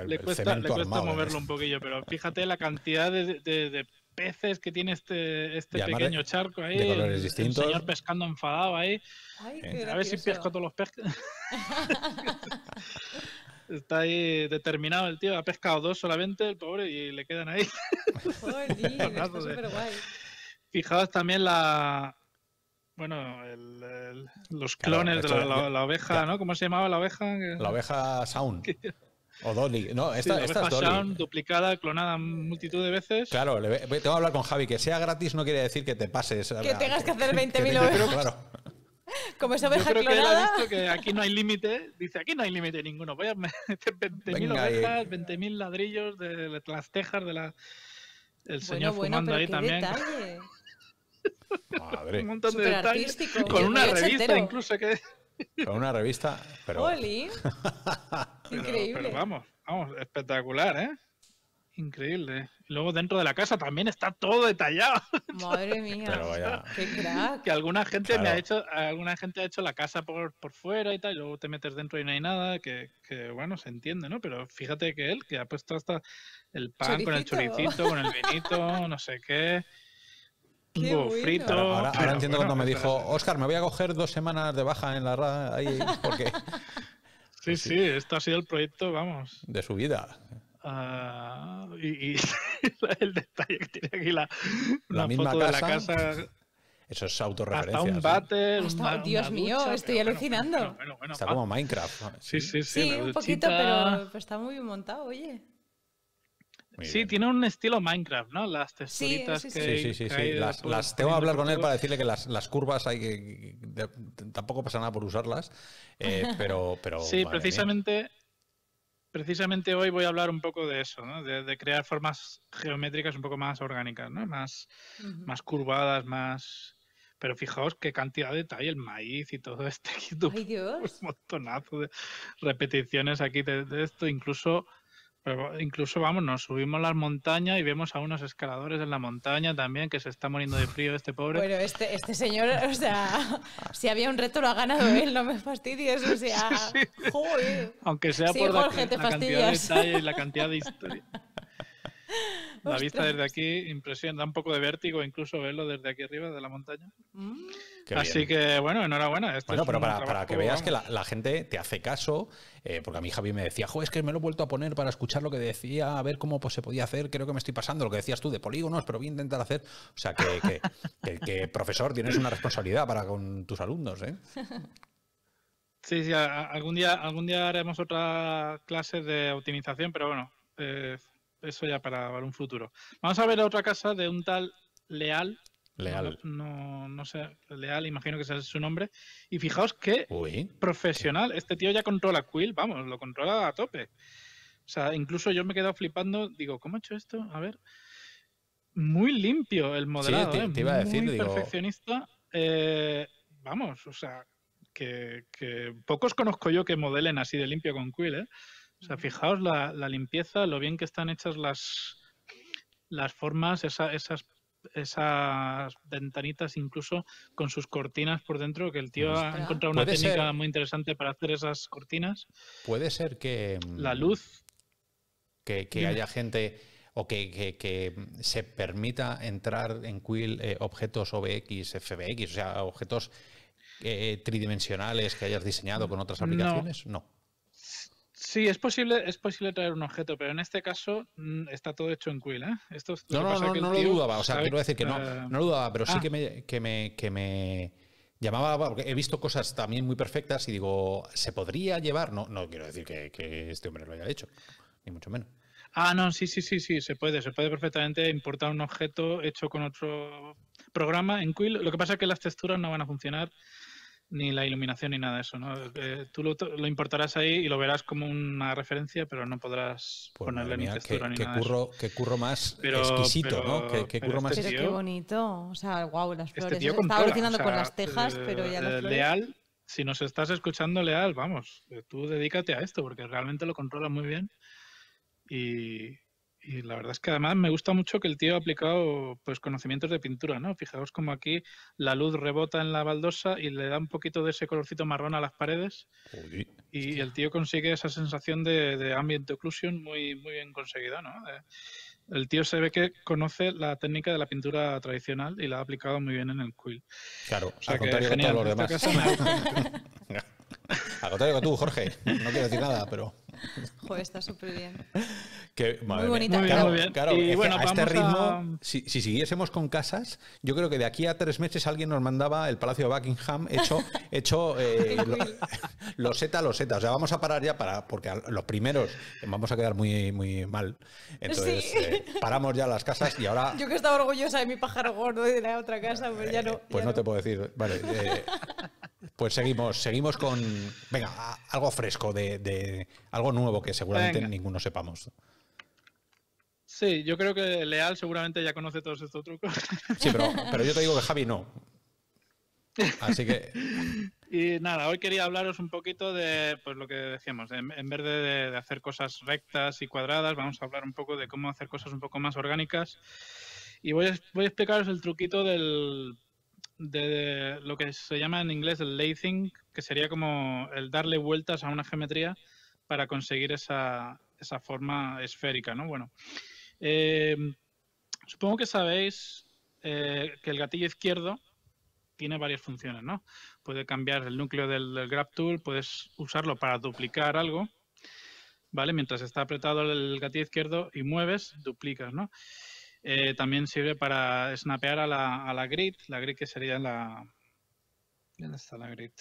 le cuesta, moverlo un poquillo, pero fíjate la cantidad de, peces que tiene este, este pequeño charco ahí. El señor pescando enfadado ahí. a ver si pesco todos los peces. Está ahí determinado el tío, ha pescado dos solamente, el pobre, y le quedan ahí. Joder, guay. Fijaos también la, bueno, el, los clones de, la, oveja, ¿no? ¿Cómo se llamaba la oveja? La oveja Sound. O Dolly. No, esta, sí, la esta es Dolly. Sound duplicada, clonada multitud de veces. Claro, le, tengo que hablar con Javi. Que sea gratis no quiere decir que te pases. Que tengas que hacer 20.000 ovejas. Claro. Como esa oveja clonada. que él ha visto que aquí no hay límite. Dice, aquí no hay límite ninguno. Voy a meter 20.000 ovejas, 20.000 ladrillos de las tejas de la... El señor fumando ahí también. Madre. Un montón de Con una revista incluso que... Con una revista, pero... vamos, vamos, espectacular, ¿eh? Increíble. Luego dentro de la casa también está todo detallado. Madre mía. Qué crack. Que alguna gente me ha hecho, alguna gente ha hecho la casa por, por fuera y tal, y luego te metes dentro y no hay nada, que, bueno, se entiende, ¿no? Pero fíjate que él, que ha puesto hasta el pan con el choricito, con el vinito, no sé qué. Qué Ahora, entiendo cuando me dijo, Oscar, me voy a coger dos semanas de baja en la RA porque... Pues sí, sí, esto ha sido el proyecto, vamos. De su vida. Ah, y, el detalle que tiene aquí la, la, misma foto casa, de la casa. Eso es autorreferencia. Hasta un váter. Dios mío, estoy alucinando. está como Minecraft. Sí, sí, sí. Sí, un poquito, pero, pero está muy bien montado, oye sí, tiene un estilo Minecraft, ¿no? Las texturitas que. Sí, sí, sí. sí. las, tengo que hablar con él para decirle que las, curvas hay que. tampoco pasa nada por usarlas. Eh, pero, pero. Sí, ¿eh? precisamente. Precisamente hoy voy a hablar un poco de eso, ¿no? de, crear formas geométricas un poco más orgánicas, ¿no? más, más curvadas, más, pero fijaos qué cantidad de detalle, el maíz y todo este. ¡Ay, Dios! Un montonazo de repeticiones aquí de, esto. Incluso incluso, vamos, nos subimos las montañas y vemos a unos escaladores en la montaña también que se está muriendo de frío este pobre. Bueno, este, este señor, o sea, si había un reto lo ha ganado él, no me fastidies, o sea, Joder. Aunque sea por la, la cantidad de detalle y la cantidad de historia. La vista desde aquí impresiona, da un poco de vértigo incluso verlo desde aquí arriba de la montaña. Mm. Así que bueno, enhorabuena. bueno, pero para, que veas que la, gente te hace caso, eh, porque a mí Javi me decía, jo, es que me lo he vuelto a poner para escuchar lo que decía, a ver cómo pues, se podía hacer, creo que me estoy pasando lo que decías tú de polígonos, pero voy a intentar hacer. O sea, que, profesor, tienes una responsabilidad para con tus alumnos. ¿eh? Sí, sí, algún día, algún día haremos otra clase de optimización, pero bueno, eh, eso ya para, un futuro. Vamos a ver otra casa de un tal Leal. Leal. No, no, sé, Leal, imagino que sea su nombre. Y fijaos qué profesional. Este tío ya controla Quill, vamos, lo controla a tope. O sea, incluso yo me he quedado flipando. Digo, ¿cómo ha hecho esto? A ver. Muy limpio el modelado. Sí, te, ¿eh? te iba a decir, muy digo... perfeccionista. Eh, vamos, o sea, que, que, pocos conozco yo que modelen así de limpio con Quill, ¿eh? O sea, fijaos la, limpieza, lo bien que están hechas las, las formas, esas esas ventanitas incluso con sus cortinas por dentro, que el tío ha encontrado una técnica muy interesante para hacer esas cortinas. Puede ser que... La mm, luz. Que, haya gente o que, que, se permita entrar en Quill eh, objetos OBX, FBX, o sea, objetos eh, tridimensionales que hayas diseñado con otras aplicaciones. no. Sí, es posible, es posible traer un objeto, pero en este caso mm, está todo hecho en quill, ¿eh? Esto no, no, no lo dudaba, o sea, quiero decir que no, no lo pero sí ah. que me, que me, que llamaba, porque he visto cosas también muy perfectas y digo, ¿se podría llevar? No, no quiero decir que, que este hombre lo haya hecho, ni mucho menos. Ah, no, sí, sí, sí, sí, se puede, se puede perfectamente importar un objeto hecho con otro programa en Quill. Lo que pasa es que las texturas no van a funcionar ni la iluminación ni nada de eso, ¿no? Eh, tú lo, importarás ahí y lo verás como una referencia, pero no podrás pues ponerle ni textura ni que Curro, que curro más exquisito, ¿no? Que, curro más este tío, Pero qué este bonito. O sea, guau, las este flores. Estaba alucinando con las tejas, pero ya eh, las Leal, si nos estás escuchando, Leal, vamos, eh, tú dedícate a esto, porque realmente lo controla muy bien. Y, y la verdad es que además me gusta mucho que el tío ha aplicado pues conocimientos de pintura, ¿no? Fijaos como aquí la luz rebota en la baldosa y le da un poquito de ese colorcito marrón a las paredes. y el tío consigue esa sensación de, de ambient occlusion muy, muy bien conseguida, ¿no? Eh, el tío se ve que conoce la técnica de la pintura tradicional y la ha aplicado muy bien en el cuil. Claro, o al contrario todos los este demás. al contrario que tú, Jorge. No quiero decir nada, pero... Joder, está súper bien. muy bonita. y bueno, a este ritmo, si, siguiésemos con casas, yo creo que de aquí a tres meses alguien nos mandaba el Palacio de Buckingham hecho, hecho eh, lo, loseta, O sea, vamos a parar ya para, porque los primeros vamos a quedar muy, muy mal. Entonces, eh, paramos ya las casas y ahora... Yo que estaba orgullosa de mi pájaro gordo y de la otra casa, pues ya eh, no. Pues no, te puedo decir. Vale, eh, pues seguimos, seguimos con. Venga, algo fresco, de, algo nuevo que seguramente ninguno sepamos. Sí, yo creo que Leal seguramente ya conoce todos estos trucos. Sí, pero, yo te digo que Javi no. Así que. Y nada, hoy quería hablaros un poquito de pues, lo que decíamos, en, vez de, hacer cosas rectas y cuadradas, vamos a hablar un poco de cómo hacer cosas un poco más orgánicas. Y voy a explicaros el truquito del de lo que se llama en inglés el lathing, que sería como el darle vueltas a una geometría para conseguir esa, esa forma esférica, ¿no? Bueno, eh, supongo que sabéis eh, que el gatillo izquierdo tiene varias funciones, ¿no? Puede cambiar el núcleo del, Grab Tool, puedes usarlo para duplicar algo, ¿vale? Mientras está apretado el gatillo izquierdo y mueves, duplicas, ¿no? Eh, también sirve para snapear a la, a la grid, la grid que sería la... ¿Dónde está la grid?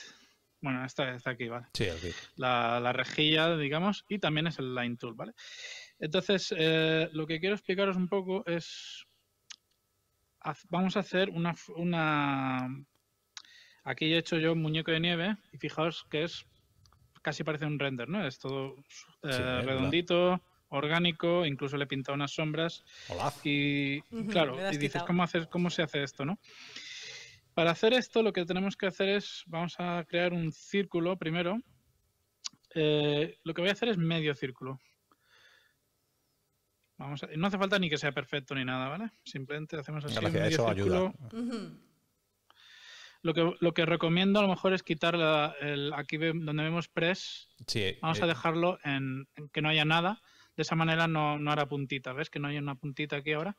Bueno, esta está aquí, ¿vale? Sí, aquí. La, rejilla, digamos, y también es el line tool, ¿vale? Entonces, eh, lo que quiero explicaros un poco es... vamos a hacer una, una... Aquí he hecho yo un muñeco de nieve y fijaos que es... Casi parece un render, ¿no? Es todo eh, redondito orgánico, incluso le he pintado unas sombras. Hola. Y claro, y dices, ¿cómo, se hace esto? ¿no? Para hacer esto lo que tenemos que hacer es, vamos a crear un círculo primero. Eh, lo que voy a hacer es medio círculo. no hace falta ni que sea perfecto ni nada, ¿vale? Simplemente hacemos así medio círculo. Lo que, recomiendo a lo mejor es quitar el, aquí donde vemos press. Sí, vamos a eh, dejarlo en, que no haya nada. De esa manera no, hará puntita. ¿Ves que no hay una puntita aquí ahora?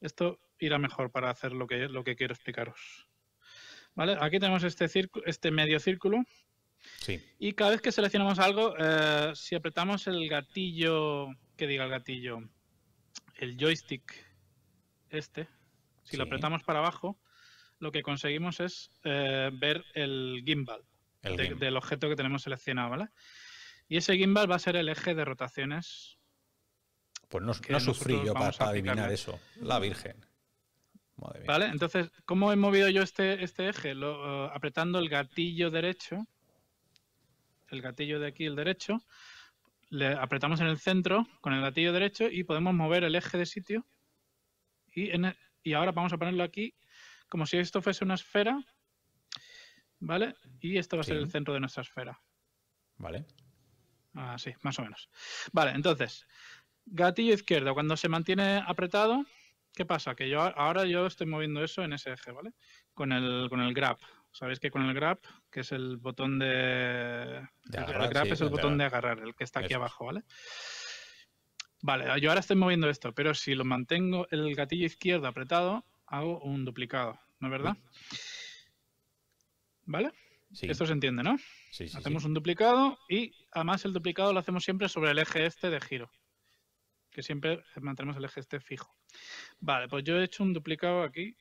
Esto irá mejor para hacer lo que, lo que quiero explicaros. ¿Vale? Aquí tenemos este, círculo, este medio círculo. Sí. Y cada vez que seleccionamos algo, eh, si apretamos el gatillo, que diga el gatillo, el joystick este, si lo apretamos para abajo, lo que conseguimos es eh, ver el gimbal, del objeto que tenemos seleccionado, y ese gimbal va a ser el eje de rotaciones. Pues no, sufrí yo para, adivinar eso. La Virgen. Vale, entonces, ¿cómo he movido yo este, este eje? Eh, apretando el gatillo derecho. El gatillo de aquí, el derecho. Le apretamos en el centro con el gatillo derecho y podemos mover el eje de sitio. Y, ahora vamos a ponerlo aquí como si esto fuese una esfera. ¿Vale? Y esto va a ser el centro de nuestra esfera. Vale. Así, ah, más o menos. Vale, entonces, gatillo izquierdo, cuando se mantiene apretado, ¿qué pasa? Que yo ahora yo estoy moviendo eso en ese eje, ¿vale? Con el, con el grab. Sabéis que con el grab, que es el botón de. el grab es el botón de agarrar, el que está aquí abajo, ¿vale? Vale, yo ahora estoy moviendo esto, pero si lo mantengo el gatillo izquierdo apretado, hago un duplicado, ¿no es verdad? Mm. ¿Vale? Esto se entiende, ¿no? hacemos un duplicado y además el duplicado lo hacemos siempre sobre el eje este de giro. Que siempre mantenemos el eje este fijo. Vale, pues yo he hecho un duplicado aquí.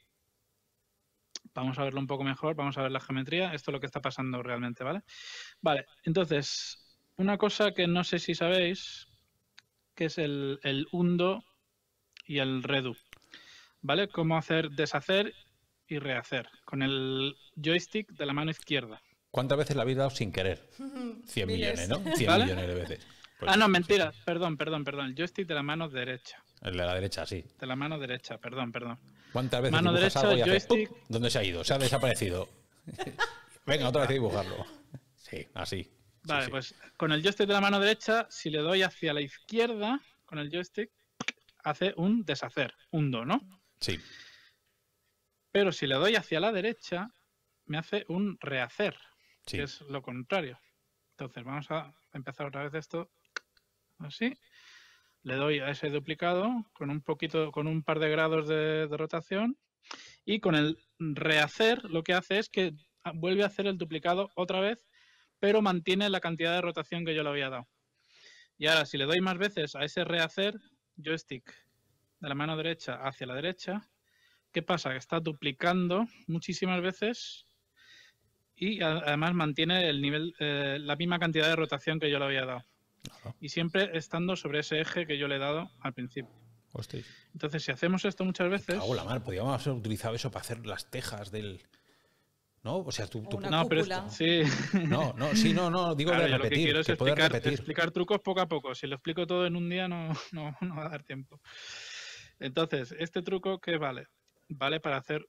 Vamos a verlo un poco mejor, vamos a ver la geometría. Esto es lo que está pasando realmente, ¿vale? Vale, entonces, una cosa que no sé si sabéis, que es el, el undo y el redo, ¿Vale? Cómo hacer deshacer y rehacer con el joystick de la mano izquierda. ¿Cuántas veces la habéis dado sin querer? 100 millones, ¿no? 100 millones de veces. Pues ah, no, mentira. Perdón, perdón, perdón. El joystick de la mano derecha. El de la derecha, sí. De la mano derecha, perdón, perdón. ¿Cuántas veces mano ¿Dónde se ha ido? Se ha desaparecido. Venga, otra vez a dibujarlo. Sí, así. Vale, pues con el joystick de la mano derecha, si le doy hacia la izquierda, con el joystick, hace un deshacer, un do, ¿no? Sí. Pero si le doy hacia la derecha, me hace un rehacer, si que es lo contrario. Entonces vamos a empezar otra vez esto así. Le doy a ese duplicado con un poquito, con un par de grados de, de rotación. Y con el rehacer lo que hace es que vuelve a hacer el duplicado otra vez, pero mantiene la cantidad de rotación que yo le había dado. Y ahora, si le doy más veces a ese rehacer, joystick de la mano derecha hacia la derecha, ¿Qué pasa? Que está duplicando muchísimas veces y además mantiene el nivel, eh, la misma cantidad de rotación que yo le había dado. Y siempre estando sobre ese eje que yo le he dado al principio. Hostia. Entonces, si hacemos esto muchas veces. podríamos haber utilizado eso para hacer las tejas del. ¿No? O sea, tú. no, pero sí. No, no, sí, no, no, digo lo que quiero es explicar, trucos poco a poco. Si lo explico todo en un día, no, no va a dar tiempo. Entonces, este truco, ¿qué vale? vale para hacer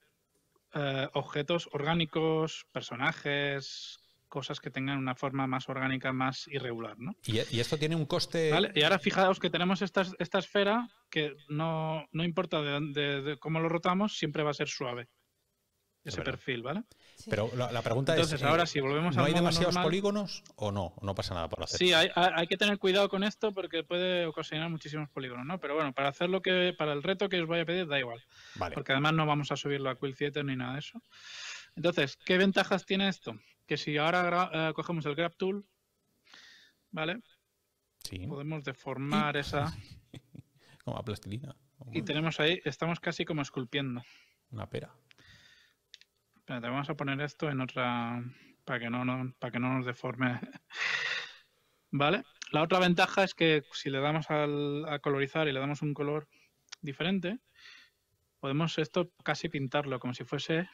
eh, objetos orgánicos, personajes, cosas que tengan una forma más orgánica, más irregular, ¿no? Y, esto tiene un coste... Y ahora fijaos que tenemos esta, esfera que no, no importa de, cómo lo rotamos, siempre va a ser suave ese perfil, ¿vale? Pero la, pregunta es... Eh, ahora si volvemos ¿no hay demasiados polígonos o no? No pasa nada por hacer. Sí, hay, que tener cuidado con esto porque puede ocasionar muchísimos polígonos, ¿no? Pero bueno, para hacer lo que... Para el reto que os voy a pedir, da igual. Porque además no vamos a subirlo a Quill 7 ni nada de eso. Entonces, ¿qué ventajas tiene esto? Que si ahora eh, cogemos el Grab Tool, ¿vale? Sí. Podemos deformar esa... Como a plastilina. Y tenemos ahí, estamos casi como esculpiendo. Una pera. Espérate, vamos a poner esto en otra. Para que no, para que no nos deforme. ¿Vale? La otra ventaja es que si le damos a colorizar y le damos un color diferente, podemos esto casi pintarlo como si fuese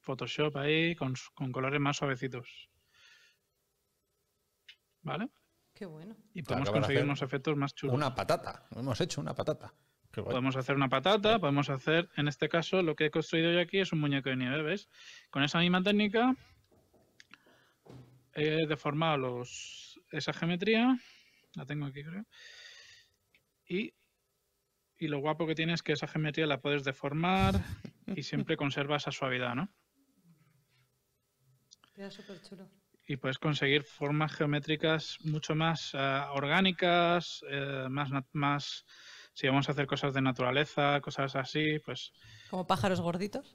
Photoshop ahí con, colores más suavecitos. ¿Vale? Qué bueno. Y podemos conseguir unos efectos más chulos. Una patata. Hemos hecho una patata. Podemos hacer una patata, podemos hacer, en este caso, lo que he construido yo aquí es un muñeco de nieve, ¿ves? Con esa misma técnica he deformado los, esa geometría, la tengo aquí creo, y, lo guapo que tiene es que esa geometría la puedes deformar y siempre conservas esa suavidad, ¿no? Queda súper chulo y puedes conseguir formas geométricas mucho más eh, orgánicas, eh, más, más si vamos a hacer cosas de naturaleza, cosas así, pues... ¿Como pájaros gorditos?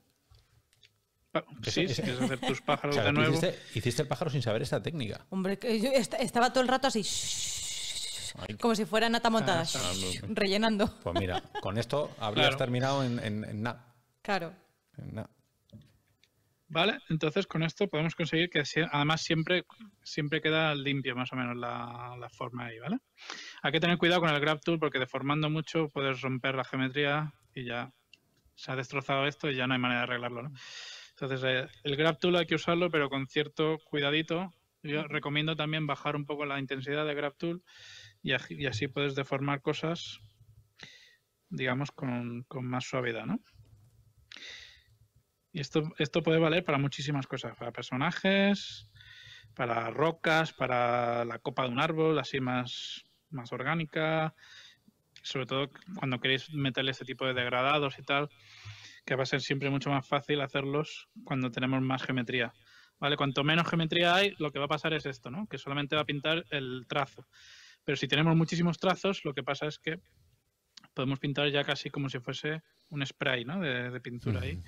Sí, si quieres hacer tus pájaros de nuevo. Hiciste, el pájaro sin saber esta técnica. Hombre, yo estaba todo el rato así. Como si fuera nata montada, ah, ah, rellenando. Pues mira, con esto habrías terminado en, en, nada. Claro. En nada. ¿Vale? Entonces con esto podemos conseguir que además siempre, siempre queda limpio más o menos la, forma ahí, ¿vale? Hay que tener cuidado con el grab tool porque deformando mucho puedes romper la geometría y ya se ha destrozado esto y ya no hay manera de arreglarlo, ¿no? Entonces eh, el grab tool hay que usarlo pero con cierto cuidadito. Yo recomiendo también bajar un poco la intensidad de grab tool y, y así puedes deformar cosas, digamos, con, con más suavidad, ¿no? Y esto, esto puede valer para muchísimas cosas, para personajes, para rocas, para la copa de un árbol, así más, más orgánica, sobre todo cuando queréis meterle este tipo de degradados y tal, que va a ser siempre mucho más fácil hacerlos cuando tenemos más geometría. ¿Vale? Cuanto menos geometría hay, lo que va a pasar es esto, ¿no? Que solamente va a pintar el trazo. Pero si tenemos muchísimos trazos, lo que pasa es que podemos pintar ya casi como si fuese un spray, ¿no? De, pintura ahí.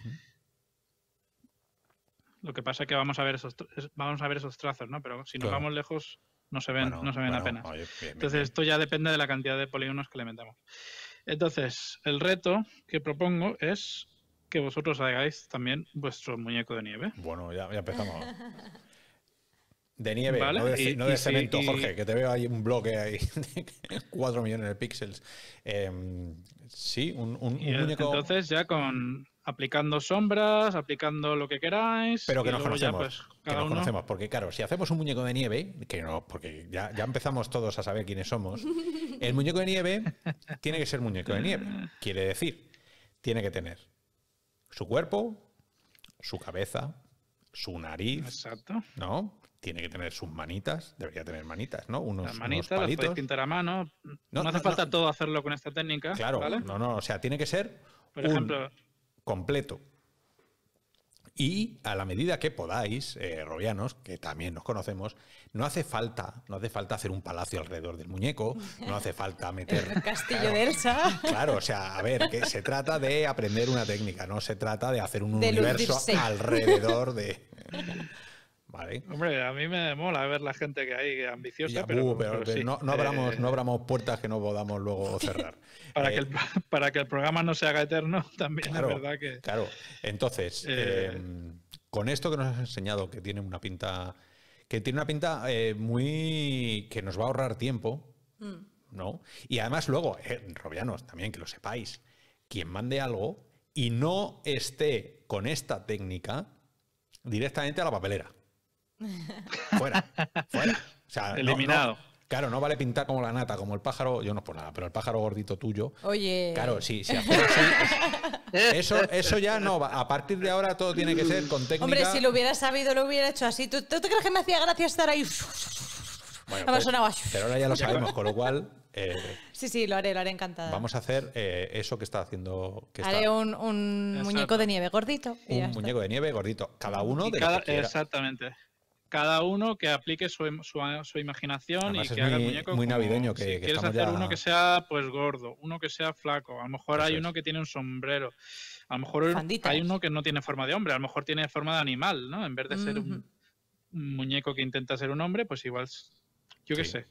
Lo que pasa es que vamos a ver esos, vamos a ver esos trazos, ¿no? Pero si nos vamos lejos, no se ven, no se ven apenas. Entonces, esto ya depende de la cantidad de polígonos que le metamos. Entonces, el reto que propongo es que vosotros hagáis también vuestro muñeco de nieve. Bueno, ya, empezamos. De nieve, no, de, cemento, Jorge, que te veo ahí un bloque ahí, 4 millones de píxeles. Em, sí, un, un muñeco. Entonces, ya con, aplicando sombras, aplicando lo que queráis. Pero que nos pues, conocemos. porque claro, si hacemos un muñeco de nieve, que no, porque ya, empezamos todos a saber quiénes somos, el muñeco de nieve tiene que ser muñeco de nieve. Quiere decir, tiene que tener su cuerpo, su cabeza, su nariz. Exacto. ¿No? Tiene que tener sus manitas, debería tener manitas, ¿no? Unos, manitas, palitos. pintar a mano. No, hace falta todo hacerlo con esta técnica. Claro, no, no, o sea, tiene que ser. Por ejemplo, completo. Y a la medida que podáis, eh, robianos, que también nos conocemos, no hace falta, no hace falta hacer un palacio alrededor del muñeco, no hace falta meter. El castillo de Elsa. Claro, o sea, a ver, que se trata de aprender una técnica, no se trata de hacer un universo alrededor de. Hombre, a mí me mola ver la gente que hay ambiciosa, uh, pero, pero, eh, no, abramos, puertas que no podamos luego cerrar. Eh, para, que el, programa no se haga eterno, también claro, verdad que... Claro, entonces, eh, em, con esto que nos has enseñado, que tiene una pinta... Que tiene una pinta muy... que nos va a ahorrar tiempo, mm. ¿no? Y además luego, Robianos, también que lo sepáis, quien mande algo y no esté con esta técnica directamente a la papelera. Fuera, fuera. Eliminado. claro, no vale pintar como la nata, como el pájaro, yo no por nada, pero el pájaro gordito tuyo. Oye. Claro, sí, sí eso, eso ya no A partir de ahora todo tiene que ser con técnica. Hombre, si lo hubiera sabido, lo hubiera hecho así. ¿Tú, crees que me hacía gracia estar ahí? Bueno, pues, pero ahora ya lo sabemos, con lo cual. Eh, sí, sí, lo haré, lo haré encantada. Vamos a hacer eh, eso que está haciendo. haré un, muñeco de nieve gordito. un muñeco de nieve gordito. Cada uno de cada, Exactamente cada uno que aplique su, ah, imaginación y que haga el muñeco. Muy navideño que, si quieres hacer uno que sea pues gordo, uno que sea flaco, a lo mejor hay uno que tiene un sombrero, a lo mejor hay uno que no tiene forma de hombre, a lo mejor tiene forma de animal, ¿no? En vez de ser un, muñeco que intenta ser un hombre, pues igual, yo qué sé.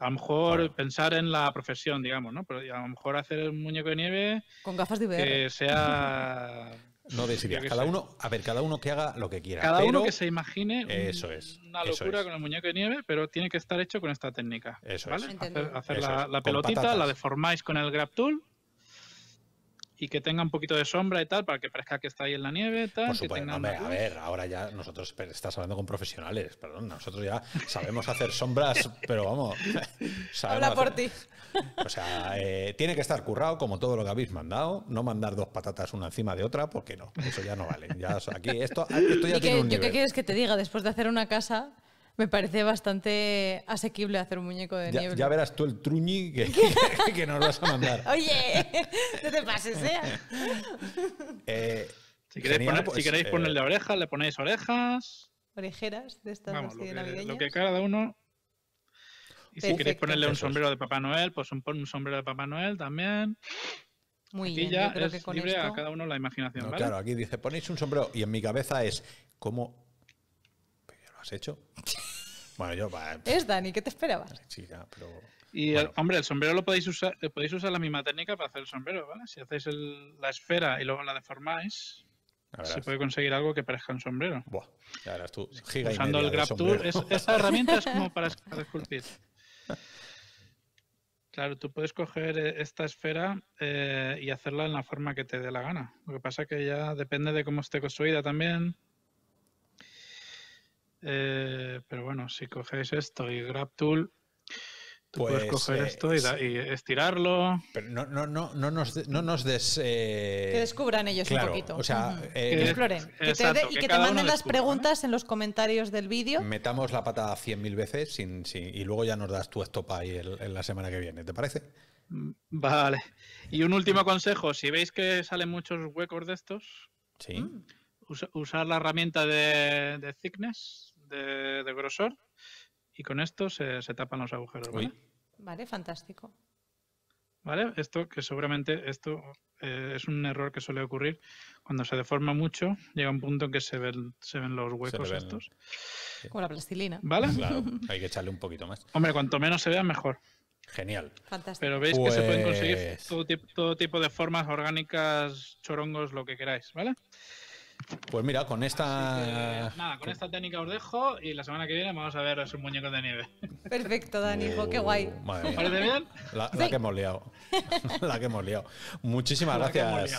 A lo mejor pensar en la profesión, digamos, ¿no? Pero a lo mejor hacer un muñeco de nieve. Con gafas de Que sea. No Cada uno, a ver, cada uno que haga lo que quiera. Cada uno que se imagine eso es, una locura con el muñeco de nieve, pero tiene que estar hecho con esta técnica. Eso ¿vale? Hacer, la, la, pelotita, la deformáis con el grab tool y que tenga un poquito de sombra y tal, para que parezca que está ahí en la nieve. Tal, Por a ver, ahora ya nosotros estás hablando con profesionales, perdón, nosotros ya sabemos hacer sombras, pero vamos. Habla por ti. O sea, eh, tiene que estar currado como todo lo que habéis mandado, no mandar dos patatas una encima de otra, porque no, eso ya no vale. Ya, esto, ya tiene un ¿Qué quieres que te diga después de hacer una casa? Me parece bastante asequible hacer un muñeco de nieve. Ya verás tú el truñi que, nos vas a mandar. Oye, no te pases, ¿eh? eh si queréis, pues, eh, ponerle orejas, le ponéis orejas. Orejeras de estas Vamos, lo, que, lo que cada uno. Y si queréis ponerle un sombrero de Papá Noel, pues un, un sombrero de Papá Noel también. Muy bien, que con a cada uno la imaginación. Claro, aquí dice, ponéis un sombrero y en mi cabeza es, ¿cómo? ¿Pero lo has hecho? Bueno, yo. Eh. es Dani, ¿qué te esperabas? Y eh, hombre, el sombrero lo podéis usar, podéis usar la misma técnica para hacer el sombrero, ¿vale? Si hacéis la esfera y luego la deformáis, se puede conseguir algo que parezca un sombrero. Buah, ya verás tú. Usando el Grab esa herramienta es como para, esculpir. Claro, tú puedes coger eh, esta esfera y hacerla en la forma que te dé la gana. Lo que pasa es que ya depende de cómo esté construida también. Eh, pero bueno, si cogéis esto y Grab Tool, tú puedes pues, coger eh, esto y, estirarlo. Pero no, no, no, no nos, des. Eh, que descubran ellos un poquito. O sea, que exploren. y que, te manden las preguntas en los comentarios del vídeo. Metamos la patada 100.000 veces y luego ya nos das tu stop ahí en la semana que viene, ¿te parece? Mm, vale. Y un último consejo: si veis que salen muchos huecos de estos. Sí. Mm. usar la herramienta de thickness de, grosor y con esto se, tapan los agujeros. ¿vale? vale, fantástico. ¿Vale? Esto que seguramente esto eh, es un error que suele ocurrir cuando se deforma mucho, llega un punto en que se ven, se ven los huecos estos. Con la plastilina. ¿Vale? hay que echarle un poquito más. Hombre, cuanto menos se vea, mejor. Genial. Fantástico. Pero veis que se pueden conseguir pues todo, todo tipo de formas orgánicas, chorongos, lo que queráis, ¿vale? Pues mira, con esta. nada, con esta técnica os dejo y la semana que viene vamos a ver a muñeco de nieve. Perfecto, Dani, qué oh, guay. ¿Parece bien? La, que hemos liado. la que hemos liado. Muchísimas gracias.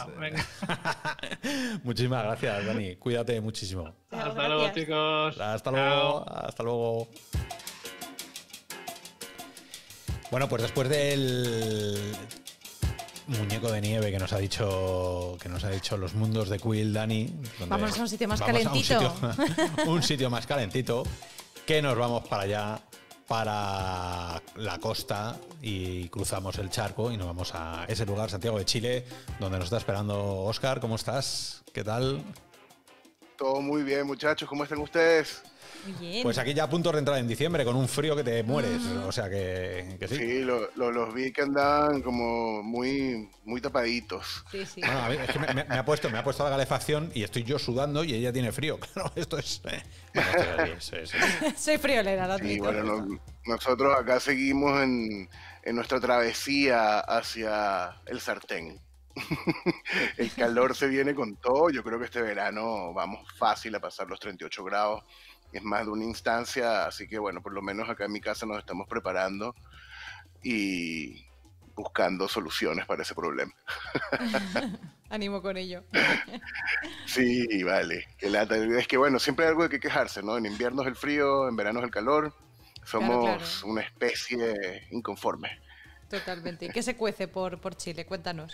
Muchísimas gracias, Dani. Cuídate muchísimo. Hasta luego, chicos. Hasta luego. Hasta luego. Bueno, pues después del muñeco de nieve que nos ha dicho que nos ha dicho los mundos de Quill Dani. Vamos a un sitio más calentito. Un sitio, más calentito. Que nos vamos para allá para la costa y cruzamos el charco y nos vamos a ese lugar, Santiago de Chile, donde nos está esperando Oscar. ¿Cómo estás? ¿Qué tal? Todo muy bien, muchachos. ¿Cómo están ustedes? Pues aquí ya a punto de entrar en diciembre con un frío que te mueres. Ah. O sea que, sí. Sí, los vi que andan como muy, muy tapaditos. Sí, sí. Bueno, ah, es que me, ha puesto, me ha puesto la calefacción y estoy yo sudando y ella tiene frío. Claro, esto es. Eh. Bueno, es, Soy friolera, lo sí, bueno, Nosotros acá seguimos en, en nuestra travesía hacia el sartén. el calor se viene con todo. Yo creo que este verano vamos fácil a pasar los 38 grados es más de una instancia, así que bueno, por lo menos acá en mi casa nos estamos preparando y buscando soluciones para ese problema. animo con ello. sí, vale. Es que bueno, siempre hay algo de que quejarse, ¿no? En invierno es el frío, en verano es el calor. Somos una especie inconforme. Totalmente. ¿Y qué se cuece por, por Chile? Cuéntanos.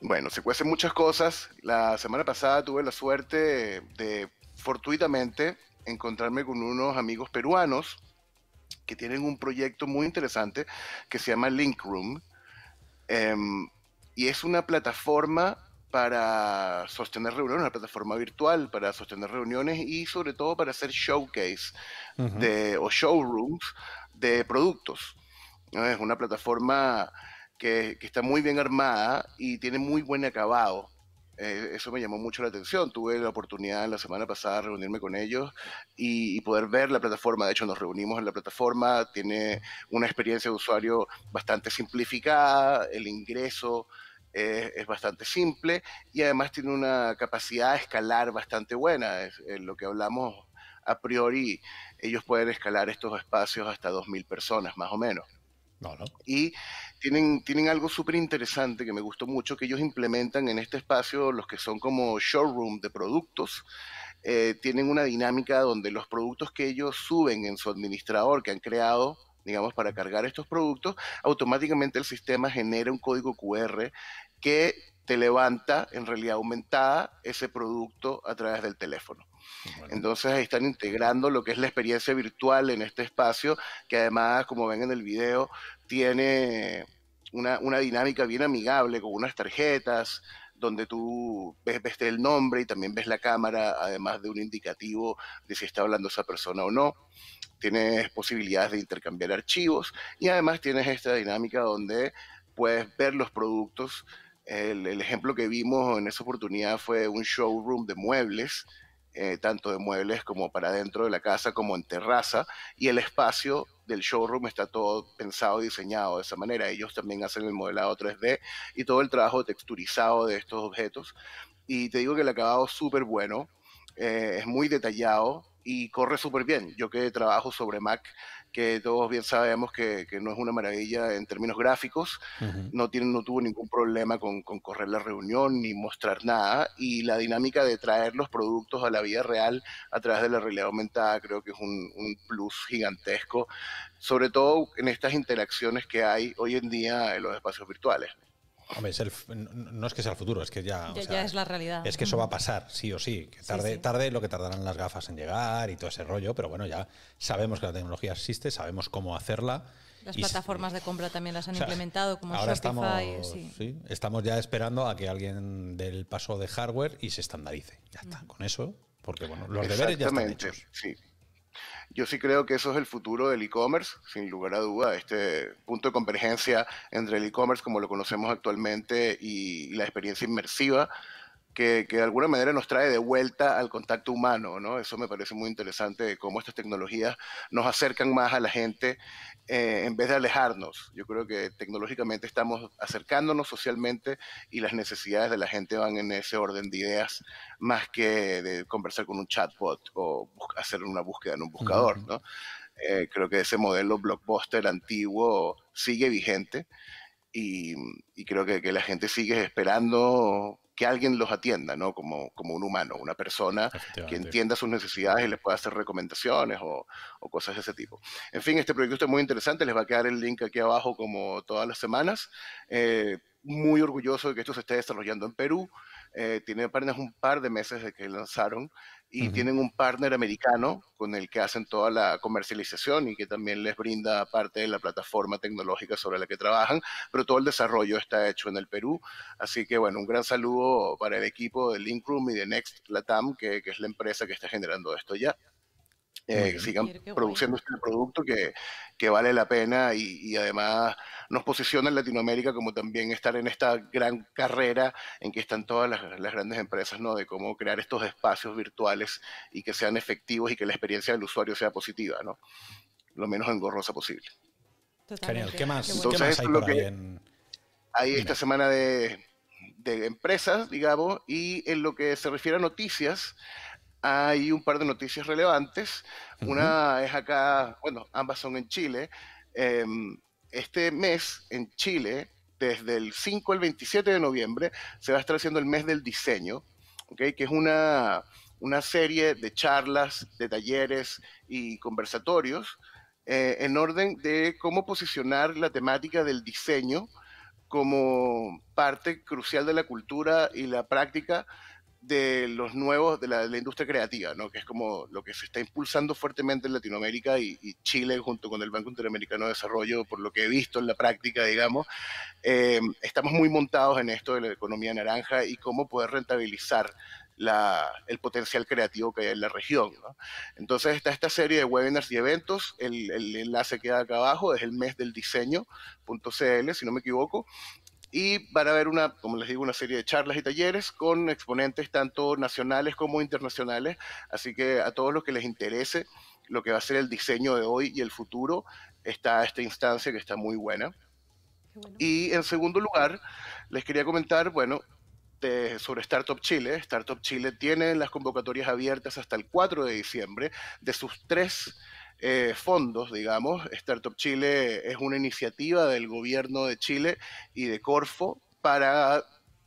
Bueno, se cuecen muchas cosas. La semana pasada tuve la suerte de fortuitamente encontrarme con unos amigos peruanos que tienen un proyecto muy interesante que se llama Link Room. Em, y es una plataforma para sostener reuniones, una plataforma virtual para sostener reuniones y sobre todo para hacer showcase de, o showrooms de productos. Es una plataforma que, que, está muy bien armada y tiene muy buen acabado. Eh, eso me llamó mucho la atención. Tuve la oportunidad la semana pasada de reunirme con ellos y, poder ver la plataforma. De hecho, nos reunimos en la plataforma, tiene una experiencia de usuario bastante simplificada, el ingreso es bastante simple y además tiene una capacidad de escalar bastante buena, eh, lo que hablamos a priori, ellos pueden escalar estos espacios hasta 2.000 personas, más o menos. No, Y tienen, tienen algo súper interesante que me gustó mucho, que ellos implementan en este espacio los que son como showroom de productos. Eh, tienen una dinámica donde los productos que ellos suben en su administrador que han creado, digamos, para cargar estos productos, automáticamente el sistema genera un código QR que te levanta en realidad aumentada ese producto a través del teléfono. Entonces ahí están integrando lo que es la experiencia virtual en este espacio, que además, como ven en el video, tiene una, dinámica bien amigable con unas tarjetas donde tú ves, el nombre y también ves la cámara, además de un indicativo de si está hablando esa persona o no. Tienes posibilidades de intercambiar archivos y además tienes esta dinámica donde puedes ver los productos el, ejemplo que vimos en esa oportunidad fue un showroom de muebles eh, tanto de muebles como para dentro de la casa, como en terraza, y el espacio del showroom está todo pensado y diseñado de esa manera. Ellos también hacen el modelado 3D y todo el trabajo texturizado de estos objetos. Y te digo que el acabado es súper bueno, eh, es muy detallado y corre súper bien. Yo que trabajo sobre Mac, que todos bien sabemos que, no es una maravilla en términos gráficos, no, tiene, no tuvo ningún problema con, correr la reunión ni mostrar nada, y la dinámica de traer los productos a la vida real a través de la realidad aumentada creo que es un plus gigantesco, sobre todo en estas interacciones que hay hoy en día en los espacios virtuales. Hombre, no es que sea el futuro, es que ya. es la realidad. Es que eso va a mm. pasar, sí o sí. tarde, tarde lo que tardarán las gafas en llegar y todo ese rollo, pero bueno, ya sabemos que la tecnología existe, sabemos cómo hacerla. Las plataformas de compra también las han implementado, como ahora Estamos, sí. estamos ya esperando a que alguien del paso de hardware y se estandarice. Ya está, con eso, porque bueno, los deberes ya están hechos. Yo sí creo que eso es el futuro del e-commerce, sin lugar a duda, este punto de convergencia entre el e-commerce como lo conocemos actualmente y la experiencia inmersiva que, de alguna manera nos trae de vuelta al contacto humano, ¿no? Eso me parece muy interesante, cómo estas tecnologías nos acercan más a la gente eh, en vez de alejarnos. Yo creo que tecnológicamente estamos acercándonos socialmente y las necesidades de la gente van en ese orden de ideas más que de conversar con un chatbot o hacer una búsqueda en un buscador, ¿no? Eh, creo que ese modelo blockbuster antiguo sigue vigente y, creo que, que la gente sigue esperando que alguien los atienda, ¿no? Como, como un humano, una persona que entienda sus necesidades y les pueda hacer recomendaciones o, cosas de ese tipo. En fin, este proyecto es muy interesante, les va a quedar el link aquí abajo como todas las semanas. Eh, muy orgulloso de que esto se esté desarrollando en Perú. Eh, tiene apenas un par de meses de que lanzaron y tienen un partner americano con el que hacen toda la comercialización y que también les brinda parte de la plataforma tecnológica sobre la que trabajan, pero todo el desarrollo está hecho en el Perú. Así que bueno, un gran saludo para el equipo de Linkroom y de Next Latam, que es la empresa que está generando esto ya. Eh, sigan produciendo este producto que, que, vale la pena y, y, además nos posiciona en Latinoamérica como también estar en esta gran carrera en que están todas las, las, grandes empresas, ¿no? De cómo crear estos espacios virtuales y que sean efectivos y que la experiencia del usuario sea positiva, ¿no? Lo menos engorrosa posible. Genial. ¿Qué más? Entonces, ¿Qué hay, lo que hay esta semana de de empresas, digamos, y en lo que se refiere a noticias, hay un par de noticias relevantes. Una es acá, bueno, ambas son en Chile. Em, este mes en Chile, desde el 5 al 27 de noviembre, se va a estar haciendo el mes del diseño, que es una, una, serie de charlas, de talleres y conversatorios eh, en orden de cómo posicionar la temática del diseño como parte crucial de la cultura y la práctica de los nuevos, de la, industria creativa, ¿no? que es como lo que se está impulsando fuertemente en Latinoamérica y, Chile junto con el Banco Interamericano de Desarrollo, por lo que he visto en la práctica, digamos, eh, estamos muy montados en esto de la economía naranja y cómo poder rentabilizar la, el potencial creativo que hay en la región. ¿no? Entonces está esta serie de webinars y eventos, el, el enlace queda acá abajo, es el mes del diseño.cl, si no me equivoco, y van a haber una, como les digo, una serie de charlas y talleres con exponentes tanto nacionales como internacionales, así que a todos los que les interese lo que va a ser el diseño de hoy y el futuro, está esta instancia que está muy buena. Y en segundo lugar, les quería comentar, bueno, sobre Startup Chile. Startup Chile tiene las convocatorias abiertas hasta el 4 de diciembre de sus tres eh, fondos, digamos. Startup Chile es una iniciativa del gobierno de Chile y de Corfo para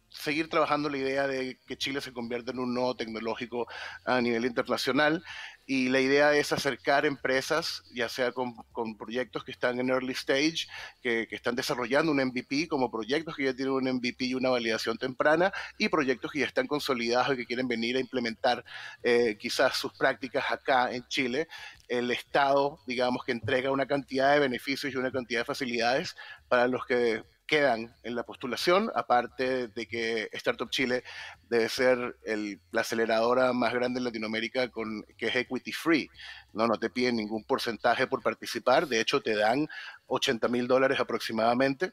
seguir trabajando la idea de que Chile se convierta en un nodo tecnológico a nivel internacional y la idea es acercar empresas, ya sea con, proyectos que están en early stage, que, están desarrollando un MVP, como proyectos que ya tienen un MVP y una validación temprana, y proyectos que ya están consolidados y que quieren venir a implementar eh, quizás sus prácticas acá en Chile. El Estado, digamos, que entrega una cantidad de beneficios y una cantidad de facilidades para los que quedan en la postulación, aparte de que Startup Chile debe ser el, la aceleradora más grande en Latinoamérica con, que es equity free. No, no te piden ningún porcentaje por participar, de hecho te dan 80 mil dólares aproximadamente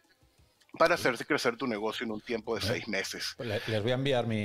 para hacer crecer tu negocio en un tiempo de seis meses. Pues les voy a enviar mi,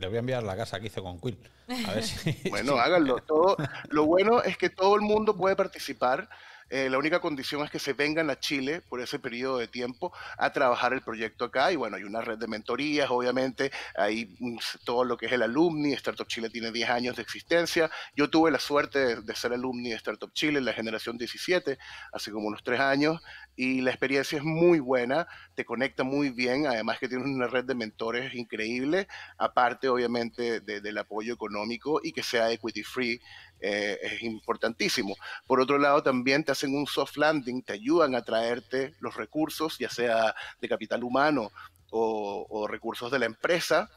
voy a enviar la casa que hice con Quill. bueno, háganlo. Todo, lo bueno es que todo el mundo puede participar eh, la única condición es que se vengan a Chile por ese periodo de tiempo a trabajar el proyecto acá. Y bueno, hay una red de mentorías, obviamente, hay mm, todo lo que es el alumni. Startup Chile tiene 10 años de existencia. Yo tuve la suerte de, ser alumni de Startup Chile en la generación 17, hace como unos 3 años, y la experiencia es muy buena, te conecta muy bien, además que tienes una red de mentores increíble, aparte obviamente del apoyo económico y que sea equity free eh, es importantísimo. Por otro lado, también te hacen un soft landing, te ayudan a traerte los recursos, ya sea de capital humano o, recursos de la empresa,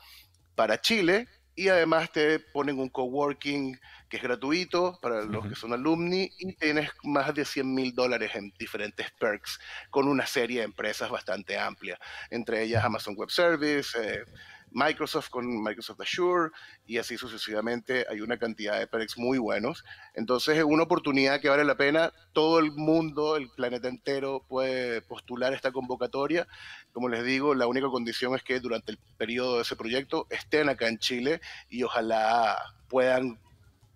para Chile. Y además te ponen un coworking que es gratuito para los que son alumni y tienes más de 100 mil dólares en diferentes perks con una serie de empresas bastante amplia, entre ellas Amazon Web Service, eh, Microsoft con Microsoft Azure y así sucesivamente. Hay una cantidad de perks muy buenos. Entonces es una oportunidad que vale la pena. Todo el mundo, el planeta entero puede postular esta convocatoria. Como les digo, la única condición es que durante el periodo de ese proyecto estén acá en Chile y ojalá puedan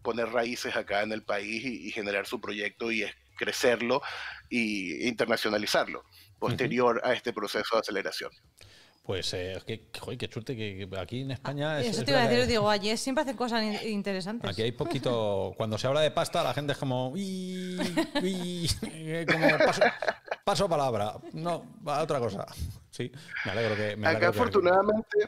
poner raíces acá en el país y, generar su proyecto y crecerlo e internacionalizarlo posterior a este proceso de aceleración. Pues eh, qué chulte que, aquí en España... Ah, eso te iba a decir, ¿eh? digo, ayer siempre hacen cosas interesantes. Aquí hay poquito... Cuando se habla de pasta, la gente es como... Uy, eh, como paso, palabra. No, va otra cosa. Sí, me alegro que... Me Acá, afortunadamente...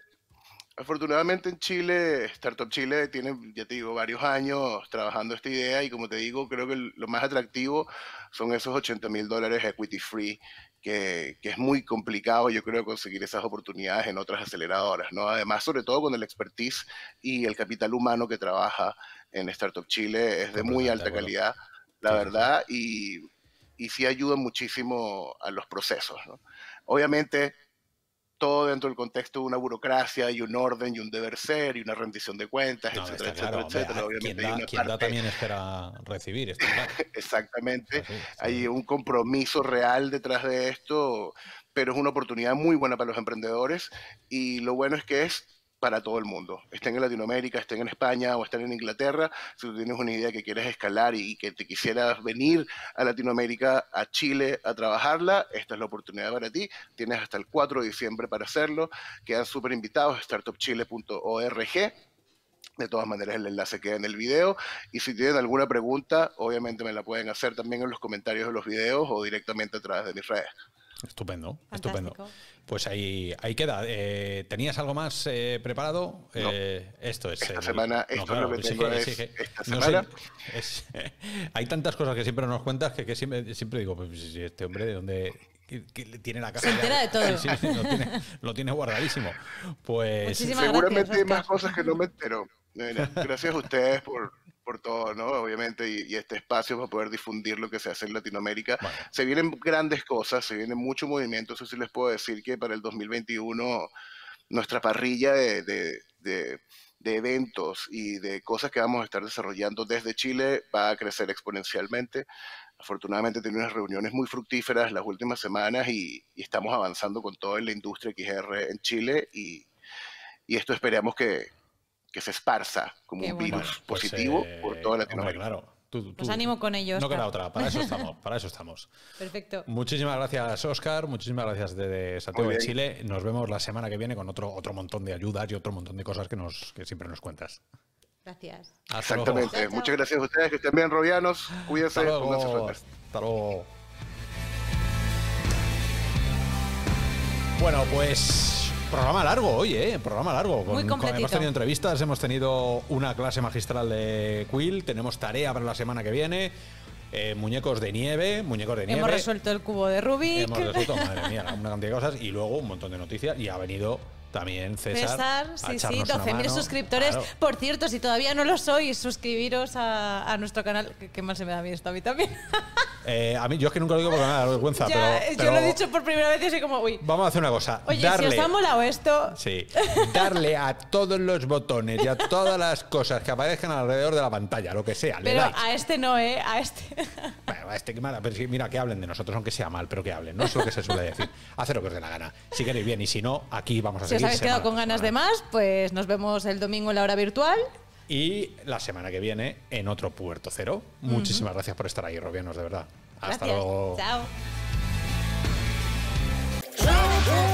Afortunadamente en Chile, Startup Chile tiene, ya te digo, varios años trabajando esta idea y como te digo, creo que lo más atractivo son esos 80 mil dólares equity free que, es muy complicado, yo creo, conseguir esas oportunidades en otras aceleradoras, ¿no? Además, sobre todo con el expertise y el capital humano que trabaja en Startup Chile, es de muy alta calidad, la verdad, y, y sí ayuda muchísimo a los procesos, ¿no? Obviamente, todo dentro del contexto de una burocracia y un orden y un deber ser y una rendición de cuentas, etcétera, etcétera, etcétera. Ah, obviamente hay una parte... también espera recibir esto. Exactamente. Hay un compromiso real detrás de esto, pero es una oportunidad muy buena para los emprendedores y lo bueno es que es para todo el mundo. Estén en Latinoamérica, estén en España o estén en Inglaterra, si tú tienes una idea que quieres escalar y que te quisieras venir a Latinoamérica, a Chile, a trabajarla, esta es la oportunidad para ti. Tienes hasta el 4 de diciembre para hacerlo. Quedan súper invitados, startupchile.org. De todas maneras, el enlace queda en el video. Y si tienen alguna pregunta, obviamente me la pueden hacer también en los comentarios de los videos o directamente a través de mis redes. Estupendo, estupendo. Pues ahí, ahí queda. Eh, ¿Tenías algo más eh, preparado? Eh, esto es. Esta semana, esto que es, esta semana. hay tantas cosas que siempre nos cuentas que, siempre, digo, pues, este hombre, ¿de dónde, tiene la casa. Se entera de todo. lo, tiene, guardadísimo. Pues seguramente hay más cosas que no me entero. Gracias a ustedes por, por todo, ¿no? Obviamente, y, este espacio para poder difundir lo que se hace en Latinoamérica. Se vienen grandes cosas, se viene mucho movimiento, eso sí les puedo decir que para el 2021 nuestra parrilla de, eventos y de cosas que vamos a estar desarrollando desde Chile va a crecer exponencialmente. Afortunadamente tiene unas reuniones muy fructíferas las últimas semanas y, estamos avanzando con toda la industria XR en Chile y, y esto esperamos que, que se esparza como un virus pues, pues, positivo eh, por toda Latinoamérica. Hombre, claro. Tú, animo con ellos. No queda otra, para eso estamos, Perfecto. Muchísimas gracias, Oscar. Muchísimas gracias desde Santiago de Chile. Nos vemos la semana que viene con otro, otro montón de ayudas y otro montón de cosas que nos, que siempre nos cuentas. Gracias. Exactamente. Muchas gracias a ustedes que estén bien robianos. Cuídense. Hasta luego. Hasta luego. Bueno, pues Programa largo oye, ¿eh? Programa largo. hemos tenido entrevistas, hemos tenido una clase magistral de Quill, tenemos tarea para la semana que viene. Eh, muñecos de nieve, muñecos de nieve. Hemos resuelto el cubo de Rubik. Hemos resuelto, madre mía, una cantidad de cosas. Y luego un montón de noticias. Y ha venido también César. César, sí, sí, 12.000 suscriptores. Por cierto, si todavía no lo sois, suscribiros a, nuestro canal. Qué mal se me da mí esto a mí también. Eh, a mí, yo es que nunca lo digo por nada, vergüenza. pero, yo lo he dicho por primera vez y soy como, uy. Vamos a hacer una cosa. Oye, si os ha molado esto. Sí. Darle a todos los botones y a todas las cosas que aparezcan alrededor de la pantalla, lo que sea. le dais. a este no, ¿eh? A este. Bueno, a este que mala. Pero mira, que hablen de nosotros, aunque sea mal, pero que hablen. No es lo que se suele decir. Hacer lo que os dé la gana. Si queréis bien y si no, aquí vamos a si habéis quedado con ganas de más, pues nos vemos el domingo en la hora virtual. Y la semana que viene en otro Puerto Cero. Muchísimas gracias por estar ahí, Robianos, de verdad. Hasta luego. Chao.